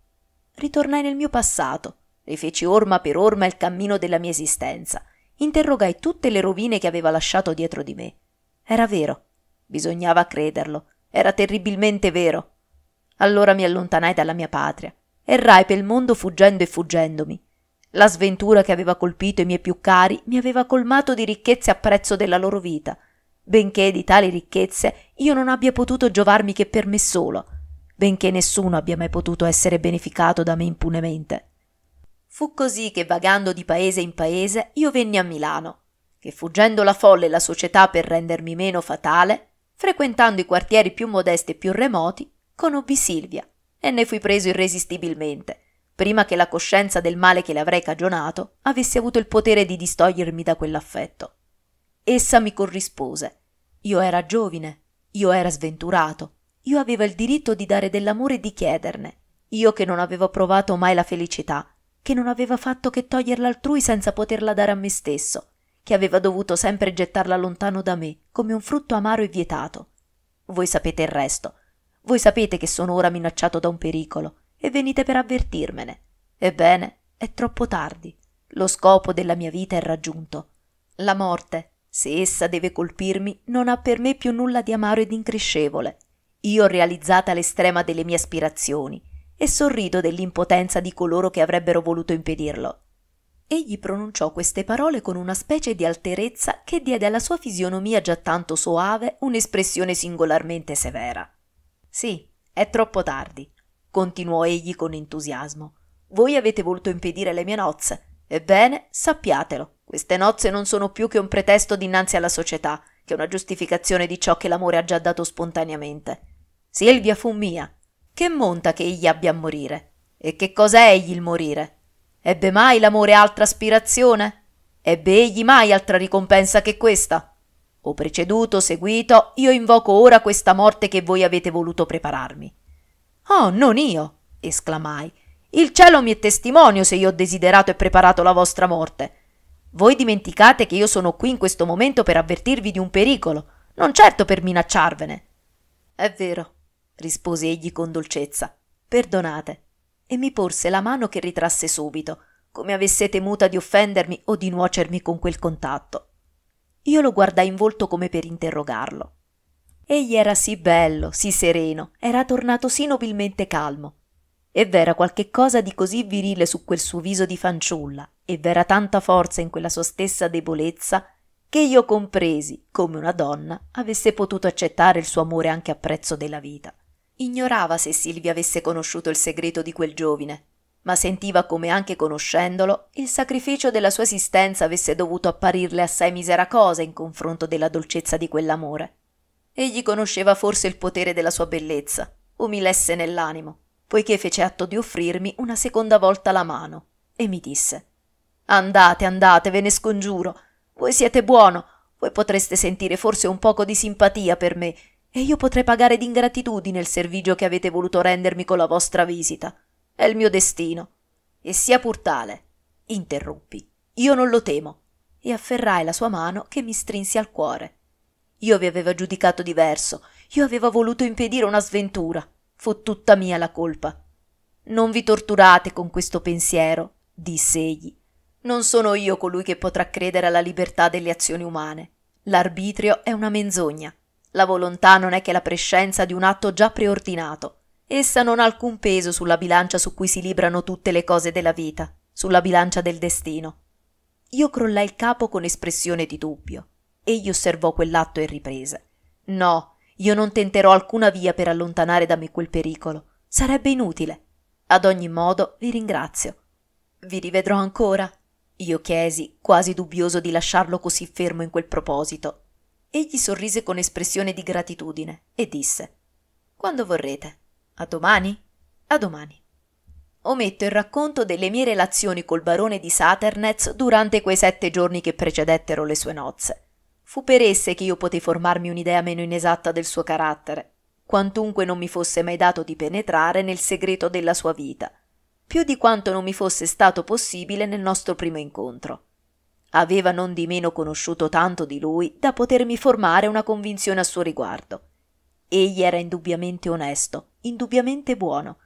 Ritornai nel mio passato, rifeci orma per orma il cammino della mia esistenza, interrogai tutte le rovine che aveva lasciato dietro di me. Era vero, bisognava crederlo, era terribilmente vero. Allora mi allontanai dalla mia patria, errai pel mondo fuggendo e fuggendomi, la sventura che aveva colpito i miei più cari mi aveva colmato di ricchezze a prezzo della loro vita, benché di tali ricchezze io non abbia potuto giovarmi che per me solo, benché nessuno abbia mai potuto essere beneficato da me impunemente. Fu così che vagando di paese in paese io venni a Milano, che fuggendo la folla e la società per rendermi meno fatale, frequentando i quartieri più modesti e più remoti, conobbi Silvia e ne fui preso irresistibilmente prima che la coscienza del male che le avrei cagionato avesse avuto il potere di distogliermi da quell'affetto. Essa mi corrispose. Io era giovine, io era sventurato, io avevo il diritto di dare dell'amore e di chiederne, io che non avevo provato mai la felicità, che non aveva fatto che toglierla altrui senza poterla dare a me stesso, che aveva dovuto sempre gettarla lontano da me, come un frutto amaro e vietato. Voi sapete il resto. Voi sapete che sono ora minacciato da un pericolo, e venite per avvertirmene. Ebbene, è troppo tardi. Lo scopo della mia vita è raggiunto. La morte, se essa deve colpirmi, non ha per me più nulla di amaro ed increscevole. Io ho realizzata l'estrema delle mie aspirazioni e sorrido dell'impotenza di coloro che avrebbero voluto impedirlo. Egli pronunciò queste parole con una specie di alterezza che diede alla sua fisionomia già tanto soave un'espressione singolarmente severa. Sì, è troppo tardi continuò egli con entusiasmo. Voi avete voluto impedire le mie nozze. Ebbene, sappiatelo, queste nozze non sono più che un pretesto dinanzi alla società, che una giustificazione di ciò che l'amore ha già dato spontaneamente. Silvia fu mia. Che monta che egli abbia a morire? E che cos'è egli il morire? Ebbe mai l'amore altra aspirazione? Ebbe egli mai altra ricompensa che questa? Ho preceduto, seguito, io invoco ora questa morte che voi avete voluto prepararmi. Oh, non io! esclamai. Il cielo mi è testimonio se io ho desiderato e preparato la vostra morte. Voi dimenticate che io sono qui in questo momento per avvertirvi di un pericolo, non certo per minacciarvene. È vero, rispose egli con dolcezza. Perdonate. E mi porse la mano che ritrasse subito, come avesse temuta di offendermi o di nuocermi con quel contatto. Io lo guardai in volto come per interrogarlo. Egli era sì bello, sì sereno, era tornato sì nobilmente calmo. E v'era qualche cosa di così virile su quel suo viso di fanciulla, e v'era tanta forza in quella sua stessa debolezza, che io compresi, come una donna, avesse potuto accettare il suo amore anche a prezzo della vita. Ignorava se Silvia avesse conosciuto il segreto di quel giovine, ma sentiva come anche conoscendolo il sacrificio della sua esistenza avesse dovuto apparirle assai misera cosa in confronto della dolcezza di quell'amore. Egli conosceva forse il potere della sua bellezza, o mi lesse nell'animo, poiché fece atto di offrirmi una seconda volta la mano, e mi disse Andate, andate, ve ne scongiuro. Voi siete buono, voi potreste sentire forse un poco di simpatia per me, e io potrei pagare d'ingratitudine il servigio che avete voluto rendermi con la vostra visita. È il mio destino. E sia pur tale. Interruppi. Io non lo temo. E afferrai la sua mano che mi strinsi al cuore. Io vi avevo giudicato diverso, io avevo voluto impedire una sventura. Fu tutta mia la colpa. Non vi torturate con questo pensiero, disse egli. Non sono io colui che potrà credere alla libertà delle azioni umane. L'arbitrio è una menzogna. La volontà non è che la prescienza di un atto già preordinato. Essa non ha alcun peso sulla bilancia su cui si librano tutte le cose della vita, sulla bilancia del destino. Io crollai il capo con espressione di dubbio. Egli osservò quell'atto e riprese. No, io non tenterò alcuna via per allontanare da me quel pericolo. Sarebbe inutile. Ad ogni modo vi ringrazio. Vi rivedrò ancora? Io chiesi, quasi dubbioso di lasciarlo così fermo in quel proposito. Egli sorrise con espressione di gratitudine e disse Quando vorrete. A domani? A domani. Ometto il racconto delle mie relazioni col barone di Saternez durante quei sette giorni che precedettero le sue nozze. Fu per esse che io potei formarmi un'idea meno inesatta del suo carattere, quantunque non mi fosse mai dato di penetrare nel segreto della sua vita, più di quanto non mi fosse stato possibile nel nostro primo incontro. Aveva non di meno conosciuto tanto di lui da potermi formare una convinzione a suo riguardo. Egli era indubbiamente onesto, indubbiamente buono.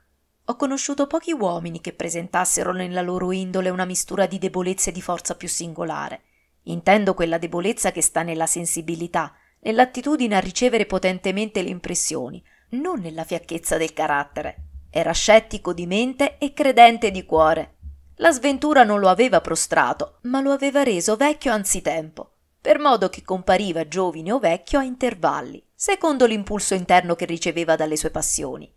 Ho conosciuto pochi uomini che presentassero nella loro indole una mistura di debolezza e di forza più singolare Intendo quella debolezza che sta nella sensibilità, nell'attitudine a ricevere potentemente le impressioni, non nella fiacchezza del carattere. Era scettico di mente e credente di cuore. La sventura non lo aveva prostrato, ma lo aveva reso vecchio anzitempo, per modo che compariva giovine o vecchio a intervalli, secondo l'impulso interno che riceveva dalle sue passioni.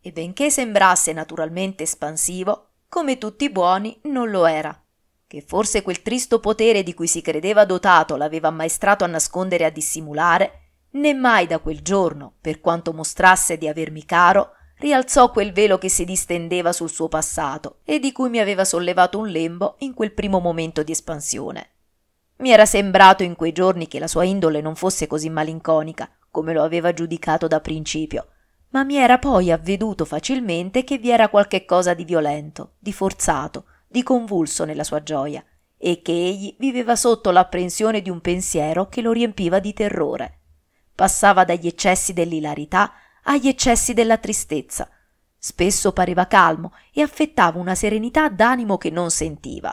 E benché sembrasse naturalmente espansivo, come tutti i buoni non lo era che forse quel tristo potere di cui si credeva dotato l'aveva ammaestrato a nascondere e a dissimulare, né mai da quel giorno, per quanto mostrasse di avermi caro, rialzò quel velo che si distendeva sul suo passato e di cui mi aveva sollevato un lembo in quel primo momento di espansione. Mi era sembrato in quei giorni che la sua indole non fosse così malinconica come lo aveva giudicato da principio, ma mi era poi avveduto facilmente che vi era qualche cosa di violento, di forzato, di convulso nella sua gioia e che egli viveva sotto l'apprensione di un pensiero che lo riempiva di terrore. Passava dagli eccessi dell'ilarità agli eccessi della tristezza. Spesso pareva calmo e affettava una serenità d'animo che non sentiva.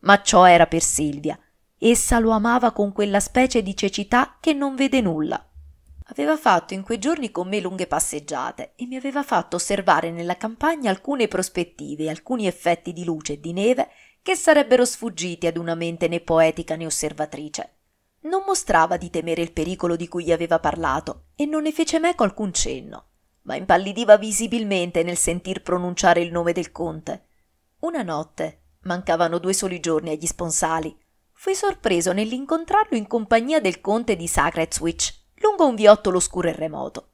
Ma ciò era per Silvia. Essa lo amava con quella specie di cecità che non vede nulla aveva fatto in quei giorni con me lunghe passeggiate e mi aveva fatto osservare nella campagna alcune prospettive e alcuni effetti di luce e di neve che sarebbero sfuggiti ad una mente né poetica né osservatrice. Non mostrava di temere il pericolo di cui gli aveva parlato e non ne fece meco alcun cenno, ma impallidiva visibilmente nel sentir pronunciare il nome del conte. Una notte, mancavano due soli giorni agli sponsali, fui sorpreso nell'incontrarlo in compagnia del conte di Sacretzwich, lungo un viottolo oscuro e remoto.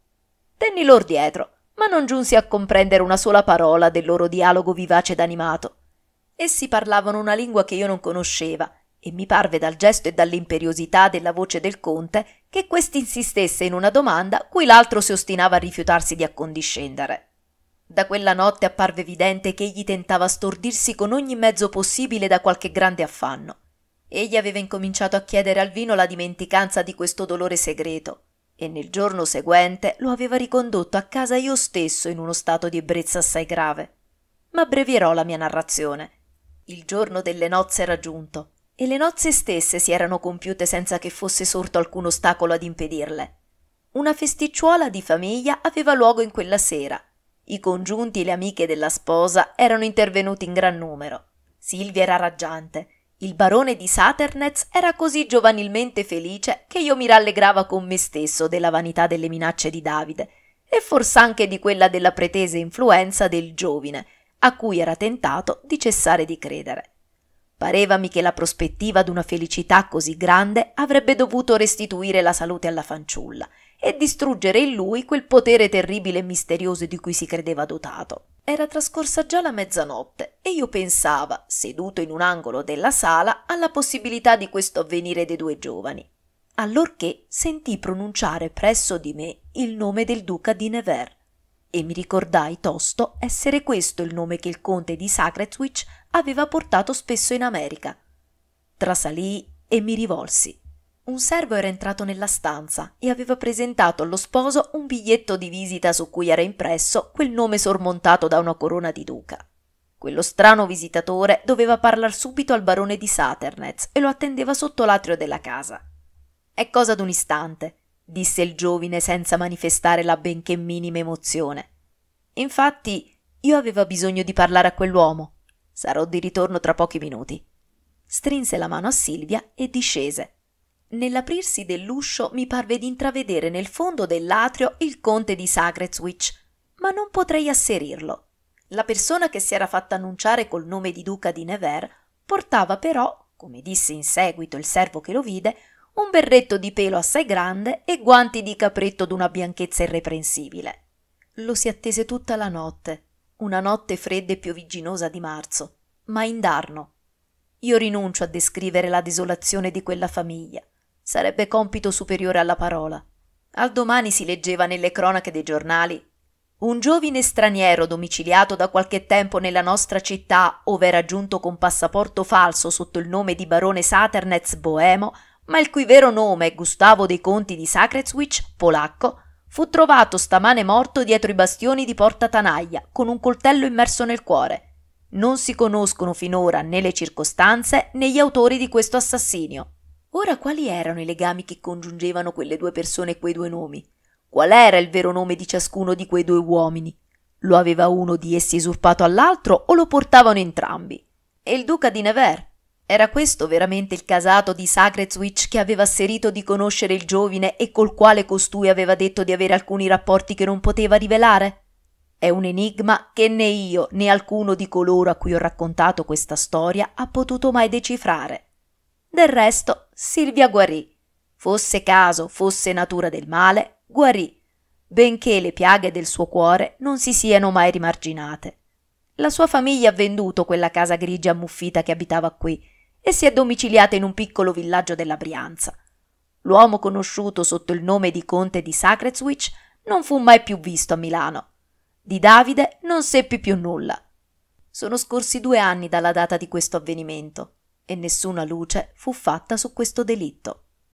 Tenni lor dietro, ma non giunsi a comprendere una sola parola del loro dialogo vivace ed animato. Essi parlavano una lingua che io non conosceva, e mi parve dal gesto e dall'imperiosità della voce del conte che questi insistesse in una domanda cui l'altro si ostinava a rifiutarsi di accondiscendere. Da quella notte apparve evidente che egli tentava stordirsi con ogni mezzo possibile da qualche grande affanno. Egli aveva incominciato a chiedere al vino la dimenticanza di questo dolore segreto e nel giorno seguente lo aveva ricondotto a casa io stesso in uno stato di ebbrezza assai grave. Ma abbrevierò la mia narrazione. Il giorno delle nozze era giunto e le nozze stesse si erano compiute senza che fosse sorto alcun ostacolo ad impedirle. Una festicciuola di famiglia aveva luogo in quella sera. I congiunti e le amiche della sposa erano intervenuti in gran numero. Silvia era raggiante il barone di Saternez era così giovanilmente felice che io mi rallegrava con me stesso della vanità delle minacce di Davide e fors'anche di quella della pretesa influenza del giovine, a cui era tentato di cessare di credere. Parevami che la prospettiva d'una felicità così grande avrebbe dovuto restituire la salute alla fanciulla e distruggere in lui quel potere terribile e misterioso di cui si credeva dotato era trascorsa già la mezzanotte e io pensava, seduto in un angolo della sala, alla possibilità di questo avvenire dei due giovani, allorché sentii pronunciare presso di me il nome del duca di Nevers e mi ricordai tosto essere questo il nome che il conte di Sacretwich aveva portato spesso in America. Trasalii e mi rivolsi. Un servo era entrato nella stanza e aveva presentato allo sposo un biglietto di visita su cui era impresso quel nome sormontato da una corona di duca. Quello strano visitatore doveva parlar subito al barone di Saternez e lo attendeva sotto l'atrio della casa. È cosa d'un istante, disse il giovine senza manifestare la benché minima emozione. Infatti, io aveva bisogno di parlare a quell'uomo. Sarò di ritorno tra pochi minuti. Strinse la mano a Silvia e discese, Nell'aprirsi dell'uscio mi parve di intravedere nel fondo dell'atrio il conte di Sagretswich, ma non potrei asserirlo. La persona che si era fatta annunciare col nome di duca di Nevers portava però, come disse in seguito il servo che lo vide, un berretto di pelo assai grande e guanti di capretto d'una bianchezza irreprensibile. Lo si attese tutta la notte, una notte fredda e piovigginosa di marzo, ma indarno. Io rinuncio a descrivere la desolazione di quella famiglia sarebbe compito superiore alla parola. Al domani si leggeva nelle cronache dei giornali un giovine straniero domiciliato da qualche tempo nella nostra città, ove era giunto con passaporto falso sotto il nome di barone Saternetz Boemo, ma il cui vero nome è Gustavo dei Conti di Sacrezwicz, polacco, fu trovato stamane morto dietro i bastioni di Porta Tanaglia, con un coltello immerso nel cuore. Non si conoscono finora né le circostanze né gli autori di questo assassinio. Ora quali erano i legami che congiungevano quelle due persone e quei due nomi? Qual era il vero nome di ciascuno di quei due uomini? Lo aveva uno di essi esurpato all'altro o lo portavano entrambi? E il duca di Nevers? Era questo veramente il casato di Sagrezwich che aveva asserito di conoscere il giovine e col quale costui aveva detto di avere alcuni rapporti che non poteva rivelare? È un enigma che né io né alcuno di coloro a cui ho raccontato questa storia ha potuto mai decifrare. Del resto Silvia guarì. Fosse caso, fosse natura del male, guarì, benché le piaghe del suo cuore non si siano mai rimarginate. La sua famiglia ha venduto quella casa grigia ammuffita che abitava qui e si è domiciliata in un piccolo villaggio della Brianza. L'uomo conosciuto sotto il nome di conte di Sacretswich non fu mai più visto a Milano. Di Davide non seppi più nulla. Sono scorsi due anni dalla data di questo avvenimento e nessuna luce fu fatta su questo delitto.